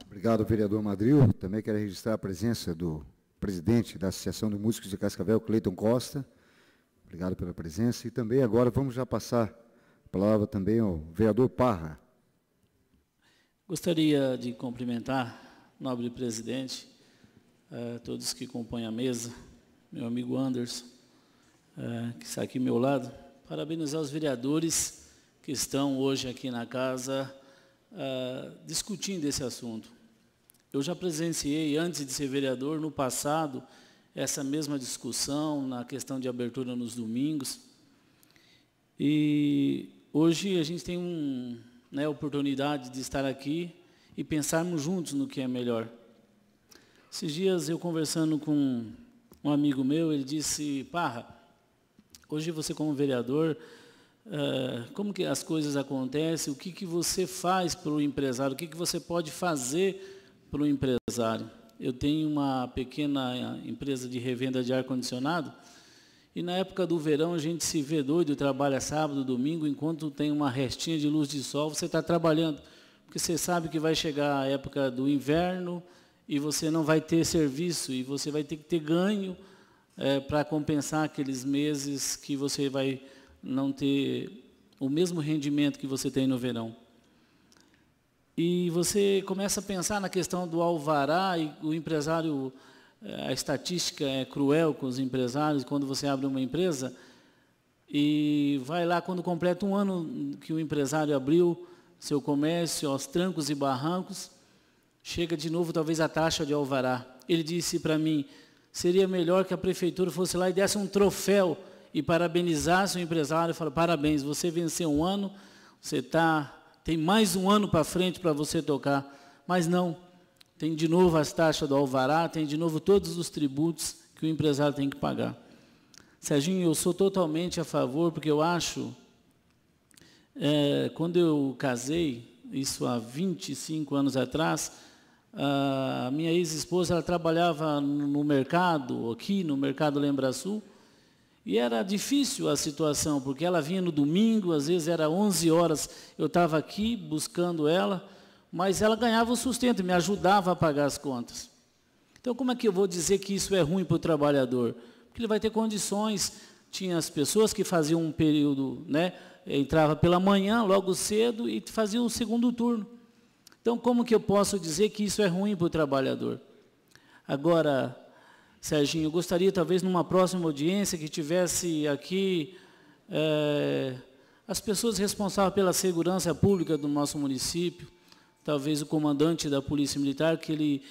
Speaker 1: Obrigado, vereador Madril. Também quero registrar a presença do presidente da Associação de Músicos de Cascavel, Cleiton Costa. Obrigado pela presença. E também agora vamos já passar a palavra também ao vereador Parra.
Speaker 22: Gostaria de cumprimentar, nobre presidente, a eh, todos que compõem a mesa, meu amigo Anderson, eh, que está aqui ao meu lado, parabenizar os vereadores que estão hoje aqui na casa uh, discutindo esse assunto. Eu já presenciei, antes de ser vereador, no passado, essa mesma discussão na questão de abertura nos domingos. E hoje a gente tem um, né, a oportunidade de estar aqui e pensarmos juntos no que é melhor. Esses dias eu conversando com um amigo meu, ele disse, Parra, Hoje você como vereador, eh, como que as coisas acontecem, o que, que você faz para o empresário, o que, que você pode fazer para o empresário. Eu tenho uma pequena eh, empresa de revenda de ar-condicionado e na época do verão a gente se vê doido, trabalha sábado, domingo, enquanto tem uma restinha de luz de sol, você está trabalhando, porque você sabe que vai chegar a época do inverno e você não vai ter serviço e você vai ter que ter ganho é, para compensar aqueles meses que você vai não ter o mesmo rendimento que você tem no verão. E você começa a pensar na questão do alvará e o empresário, é, a estatística é cruel com os empresários, quando você abre uma empresa e vai lá, quando completa um ano que o empresário abriu seu comércio aos trancos e barrancos, chega de novo talvez a taxa de alvará. Ele disse para mim, seria melhor que a prefeitura fosse lá e desse um troféu e parabenizasse o empresário e falasse, parabéns, você venceu um ano, você tá, tem mais um ano para frente para você tocar. Mas não, tem de novo as taxas do alvará, tem de novo todos os tributos que o empresário tem que pagar. Serginho, eu sou totalmente a favor, porque eu acho, é, quando eu casei, isso há 25 anos atrás, a ah, minha ex-esposa ela trabalhava no mercado, aqui no mercado Lembra Sul, e era difícil a situação, porque ela vinha no domingo, às vezes era 11 horas, eu estava aqui buscando ela, mas ela ganhava o sustento, me ajudava a pagar as contas. Então, como é que eu vou dizer que isso é ruim para o trabalhador? Porque ele vai ter condições. Tinha as pessoas que faziam um período, né, entrava pela manhã, logo cedo, e fazia o segundo turno. Então, como que eu posso dizer que isso é ruim para o trabalhador? Agora, Serginho, eu gostaria, talvez, numa próxima audiência, que tivesse aqui é, as pessoas responsáveis pela segurança pública do nosso município, talvez o comandante da Polícia Militar, que ele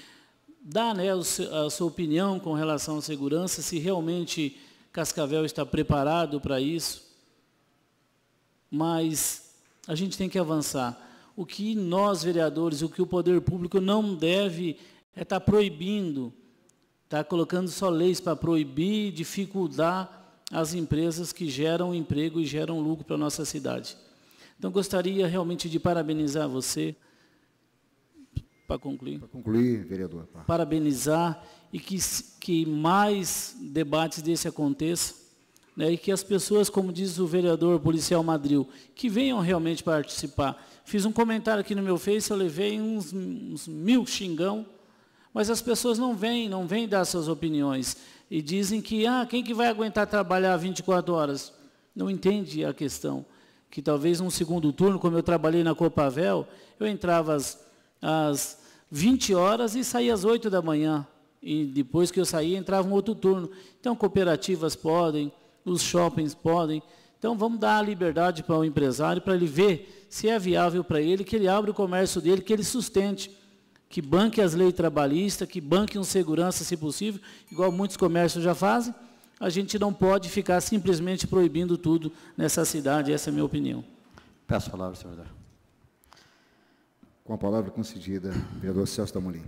Speaker 22: dá né, a sua opinião com relação à segurança, se realmente Cascavel está preparado para isso. Mas a gente tem que avançar o que nós, vereadores, o que o poder público não deve é estar tá proibindo, estar tá colocando só leis para proibir, dificultar as empresas que geram emprego e geram lucro para a nossa cidade. Então, gostaria realmente de parabenizar você, para concluir. Para
Speaker 2: concluir, vereador.
Speaker 22: Parabenizar e que, que mais debates desse aconteçam, né, e que as pessoas, como diz o vereador policial Madril, que venham realmente participar, Fiz um comentário aqui no meu Face, eu levei uns, uns mil xingão, mas as pessoas não vêm, não vêm dar suas opiniões. E dizem que, ah, quem que vai aguentar trabalhar 24 horas? Não entende a questão. Que talvez num segundo turno, como eu trabalhei na Copavel, eu entrava às, às 20 horas e saía às 8 da manhã. E depois que eu saía, entrava um outro turno. Então, cooperativas podem, os shoppings podem, então vamos dar a liberdade para o empresário, para ele ver se é viável para ele, que ele abra o comércio dele, que ele sustente, que banque as leis trabalhistas, que banque um segurança, se possível, igual muitos comércios já fazem. A gente não pode ficar simplesmente proibindo tudo nessa cidade, essa é a minha opinião.
Speaker 23: Peço a palavra, senhor. Com a palavra
Speaker 1: concedida, vereador Celso da Molim.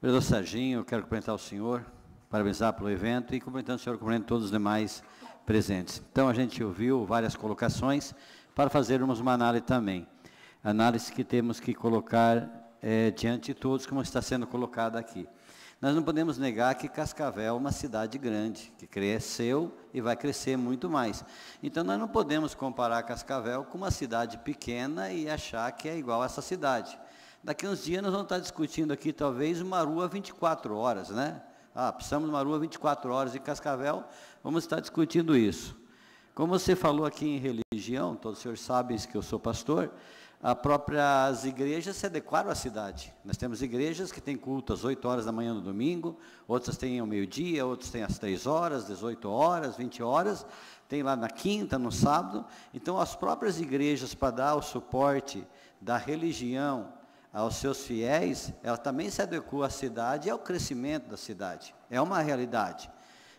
Speaker 23: Vereador Serginho, eu quero cumprimentar o senhor, parabenizar pelo evento e cumprimentando o senhor, cumprimentando todos os demais presentes. Então a gente ouviu várias colocações para fazermos uma análise também. Análise que temos que colocar é, diante de todos, como está sendo colocada aqui. Nós não podemos negar que Cascavel é uma cidade grande, que cresceu e vai crescer muito mais. Então, nós não podemos comparar Cascavel com uma cidade pequena e achar que é igual a essa cidade. Daqui a uns dias, nós vamos estar discutindo aqui, talvez, uma rua 24 horas, né? Ah, precisamos de uma rua 24 horas em Cascavel, vamos estar discutindo isso. Como você falou aqui em religião, todos os senhores sabem que eu sou pastor, as próprias igrejas se adequaram à cidade. Nós temos igrejas que têm culto às 8 horas da manhã no domingo, outras têm ao meio-dia, outras têm às 3 horas, 18 horas, 20 horas, tem lá na quinta, no sábado. Então, as próprias igrejas, para dar o suporte da religião aos seus fiéis, ela também se adequou à cidade e ao crescimento da cidade. É uma realidade.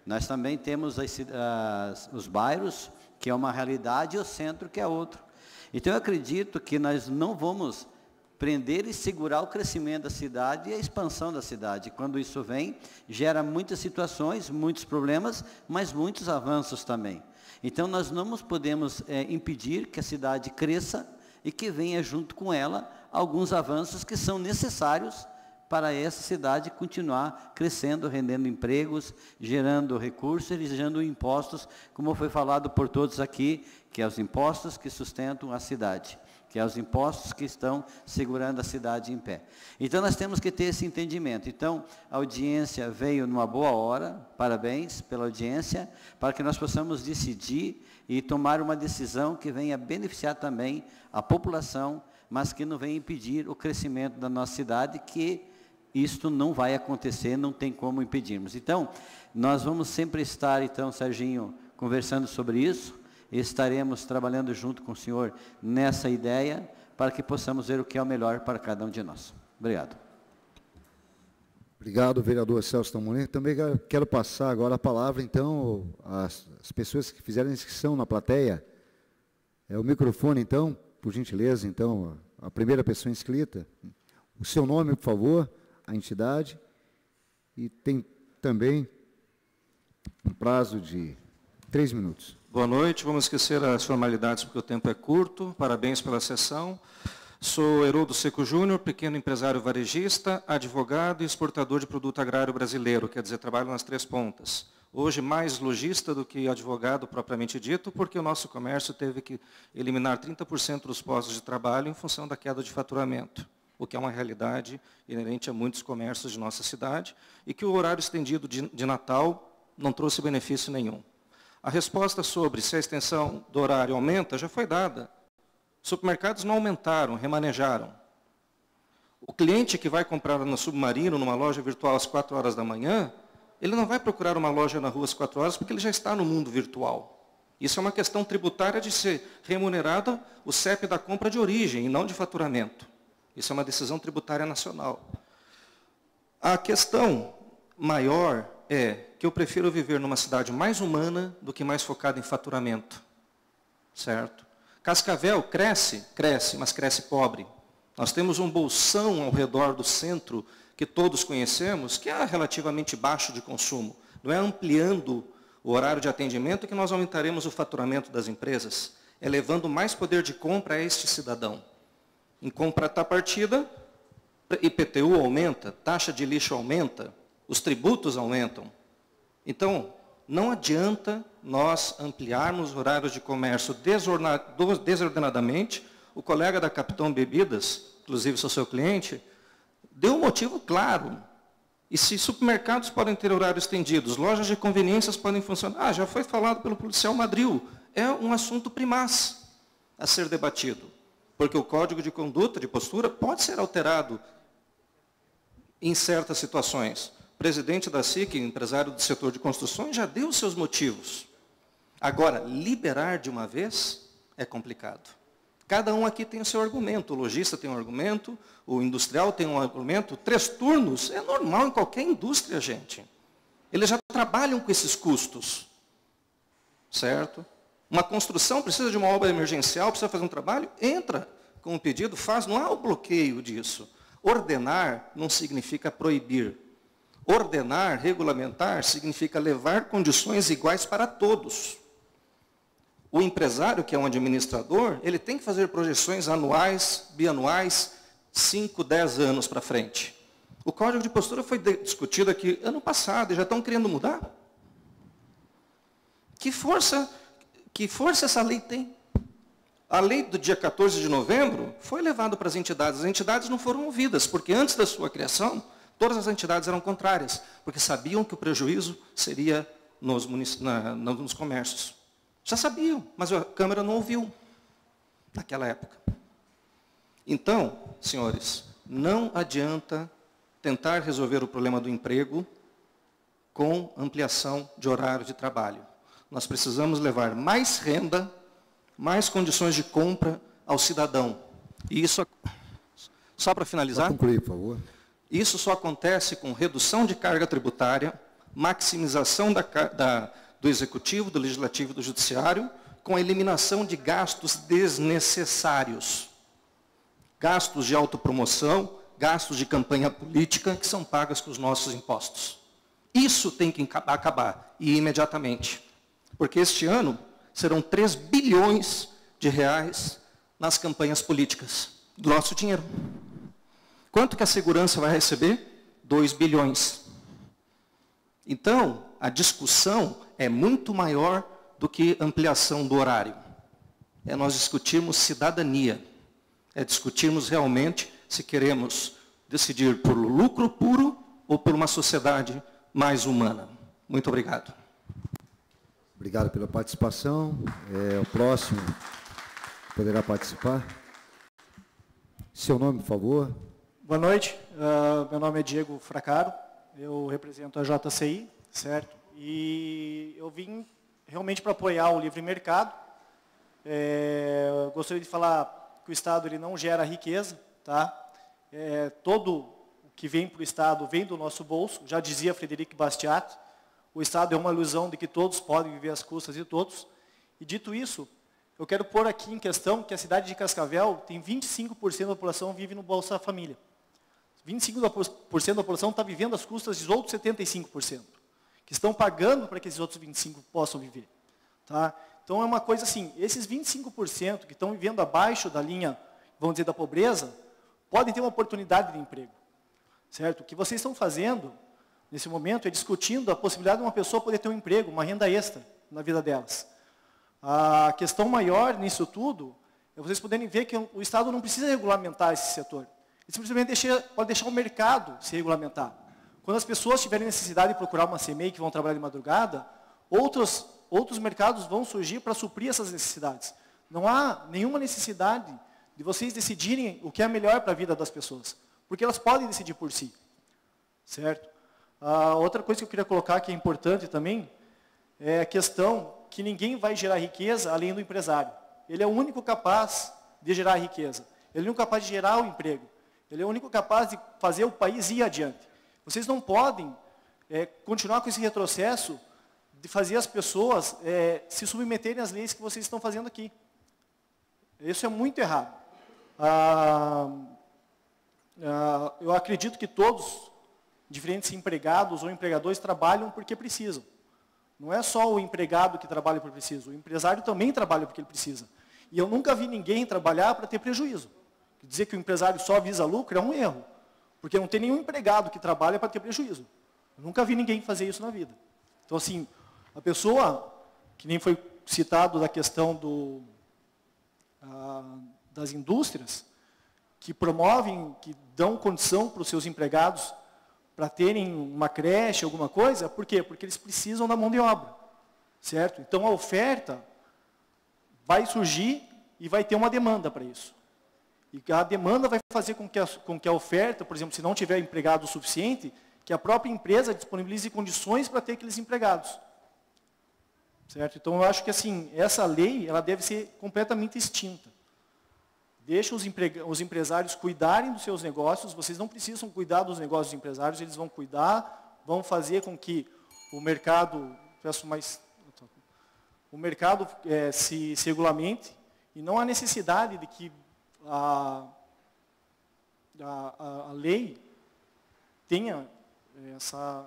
Speaker 23: Nós também temos as, as, os bairros, que é uma realidade, e o centro, que é outro. Então, eu acredito que nós não vamos prender e segurar o crescimento da cidade e a expansão da cidade. Quando isso vem, gera muitas situações, muitos problemas, mas muitos avanços também. Então, nós não podemos é, impedir que a cidade cresça e que venha junto com ela alguns avanços que são necessários para essa cidade continuar crescendo, rendendo empregos, gerando recursos e gerando impostos, como foi falado por todos aqui, que é os impostos que sustentam a cidade, que é os impostos que estão segurando a cidade em pé. Então nós temos que ter esse entendimento. Então a audiência veio numa boa hora, parabéns pela audiência, para que nós possamos decidir e tomar uma decisão que venha beneficiar também a população mas que não vem impedir o crescimento da nossa cidade, que isto não vai acontecer, não tem como impedirmos. Então, nós vamos sempre estar, então, Serginho, conversando sobre isso, estaremos trabalhando junto com o senhor nessa ideia, para que possamos ver o que é o melhor para cada um de
Speaker 10: nós.
Speaker 1: Obrigado. Obrigado, vereador Celso Tamorim. Também quero passar agora a palavra, então, às, pessoas que fizeram inscrição na plateia. É o microfone, então por gentileza, então, a primeira pessoa inscrita, o seu nome, por favor, a entidade, e tem também um prazo de três minutos.
Speaker 24: Boa noite, vamos esquecer as formalidades porque o tempo é curto, parabéns pela sessão. Sou Heroldo Seco Júnior, pequeno empresário varejista, advogado e exportador de produto agrário brasileiro, quer dizer, trabalho nas três pontas hoje mais lojista do que advogado propriamente dito, porque o nosso comércio teve que eliminar 30% dos postos de trabalho em função da queda de faturamento, o que é uma realidade inerente a muitos comércios de nossa cidade, e que o horário estendido de, de Natal não trouxe benefício nenhum. A resposta sobre se a extensão do horário aumenta já foi dada. Supermercados não aumentaram, remanejaram. O cliente que vai comprar no Submarino, numa loja virtual às 4 horas da manhã, ele não vai procurar uma loja na rua às quatro horas porque ele já está no mundo virtual. Isso é uma questão tributária de ser remunerada o CEP da compra de origem e não de faturamento. Isso é uma decisão tributária nacional. A questão maior é que eu prefiro viver numa cidade mais humana do que mais focada em faturamento. Certo? Cascavel cresce, cresce, mas cresce pobre. Nós temos um bolsão ao redor do centro que todos conhecemos, que é relativamente baixo de consumo. Não é ampliando o horário de atendimento que nós aumentaremos o faturamento das empresas, é levando mais poder de compra a este cidadão. Em compra partida, IPTU aumenta, taxa de lixo aumenta, os tributos aumentam. Então, não adianta nós ampliarmos horários de comércio desordenadamente. O colega da Capitão Bebidas, inclusive sou seu cliente, Deu um motivo claro. E se supermercados podem ter horários estendidos, lojas de conveniências podem funcionar. Ah, já foi falado pelo policial Madril. É um assunto primaz a ser debatido. Porque o código de conduta, de postura, pode ser alterado em certas situações. O presidente da SIC, empresário do setor de construções, já deu seus motivos. Agora, liberar de uma vez é complicado. Cada um aqui tem o seu argumento. O lojista tem um argumento, o industrial tem um argumento. Três turnos é normal em qualquer indústria, gente. Eles já trabalham com esses custos. Certo? Uma construção precisa de uma obra emergencial, precisa fazer um trabalho, entra com um pedido, faz, não há o bloqueio disso. Ordenar não significa proibir. Ordenar, regulamentar, significa levar condições iguais para todos o empresário, que é um administrador, ele tem que fazer projeções anuais, bianuais, 5, 10 anos para frente. O código de postura foi discutido aqui ano passado e já estão querendo mudar. Que força, que força essa lei tem? A lei do dia 14 de novembro foi levada para as entidades. As entidades não foram ouvidas, porque antes da sua criação, todas as entidades eram contrárias, porque sabiam que o prejuízo seria nos, na, nos comércios. Já sabiam, mas a Câmara não ouviu naquela época. Então, senhores, não adianta tentar resolver o problema do emprego com ampliação de horário de trabalho. Nós precisamos levar mais renda, mais condições de compra ao cidadão. E isso, só para finalizar, concluir, por favor. isso só acontece com redução de carga tributária, maximização da, da do Executivo, do Legislativo e do Judiciário, com a eliminação de gastos desnecessários. Gastos de autopromoção, gastos de campanha política que são pagas com os nossos impostos. Isso tem que acabar, e imediatamente. Porque este ano serão 3 bilhões de reais nas campanhas políticas. Do nosso dinheiro. Quanto que a segurança vai receber? 2 bilhões. Então, a discussão é muito maior do que ampliação do horário. É nós discutirmos cidadania, é discutirmos realmente se queremos decidir por lucro puro ou por uma sociedade mais humana.
Speaker 1: Muito obrigado. Obrigado pela participação. É, o próximo poderá participar. Seu nome, por favor.
Speaker 25: Boa noite. Uh, meu nome é Diego Fracaro. Eu represento a JCI, certo? E eu vim realmente para apoiar o livre mercado. É, gostaria de falar que o Estado ele não gera riqueza. Tá? É, todo o que vem para o Estado vem do nosso bolso. Já dizia Frederic Bastiat, o Estado é uma ilusão de que todos podem viver às custas de todos. E dito isso, eu quero pôr aqui em questão que a cidade de Cascavel tem 25% da população vive no Bolsa Família. 25% da população está vivendo às custas dos outros 75% que estão pagando para que esses outros 25% possam viver. Tá? Então é uma coisa assim, esses 25% que estão vivendo abaixo da linha, vamos dizer, da pobreza, podem ter uma oportunidade de emprego. Certo? O que vocês estão fazendo nesse momento é discutindo a possibilidade de uma pessoa poder ter um emprego, uma renda extra na vida delas. A questão maior nisso tudo é vocês poderem ver que o Estado não precisa regulamentar esse setor. Ele simplesmente deixa, pode deixar o mercado se regulamentar. Quando as pessoas tiverem necessidade de procurar uma CMEI que vão trabalhar de madrugada, outros, outros mercados vão surgir para suprir essas necessidades. Não há nenhuma necessidade de vocês decidirem o que é melhor para a vida das pessoas, porque elas podem decidir por si. Certo? Ah, outra coisa que eu queria colocar que é importante também é a questão que ninguém vai gerar riqueza além do empresário. Ele é o único capaz de gerar riqueza. Ele é o único capaz de gerar o emprego. Ele é o único capaz de fazer o país ir adiante. Vocês não podem é, continuar com esse retrocesso de fazer as pessoas é, se submeterem às leis que vocês estão fazendo aqui. Isso é muito errado. Ah, ah, eu acredito que todos, diferentes empregados ou empregadores, trabalham porque precisam. Não é só o empregado que trabalha porque precisa, o empresário também trabalha porque ele precisa. E eu nunca vi ninguém trabalhar para ter prejuízo. Dizer que o empresário só visa lucro é um erro. Porque não tem nenhum empregado que trabalha para ter prejuízo. Eu nunca vi ninguém fazer isso na vida. Então, assim, a pessoa, que nem foi citado da questão do, ah, das indústrias, que promovem, que dão condição para os seus empregados para terem uma creche, alguma coisa, por quê? Porque eles precisam da mão de obra. Certo? Então a oferta vai surgir e vai ter uma demanda para isso. E a demanda vai fazer com que a, com que a oferta, por exemplo, se não tiver empregado o suficiente, que a própria empresa disponibilize condições para ter aqueles empregados. Certo? Então eu acho que assim, essa lei ela deve ser completamente extinta. Deixa os, os empresários cuidarem dos seus negócios, vocês não precisam cuidar dos negócios dos empresários, eles vão cuidar, vão fazer com que o mercado, peço mais, o mercado é, se, se regulamente e não há necessidade de que a, a, a lei tenha eh, essa,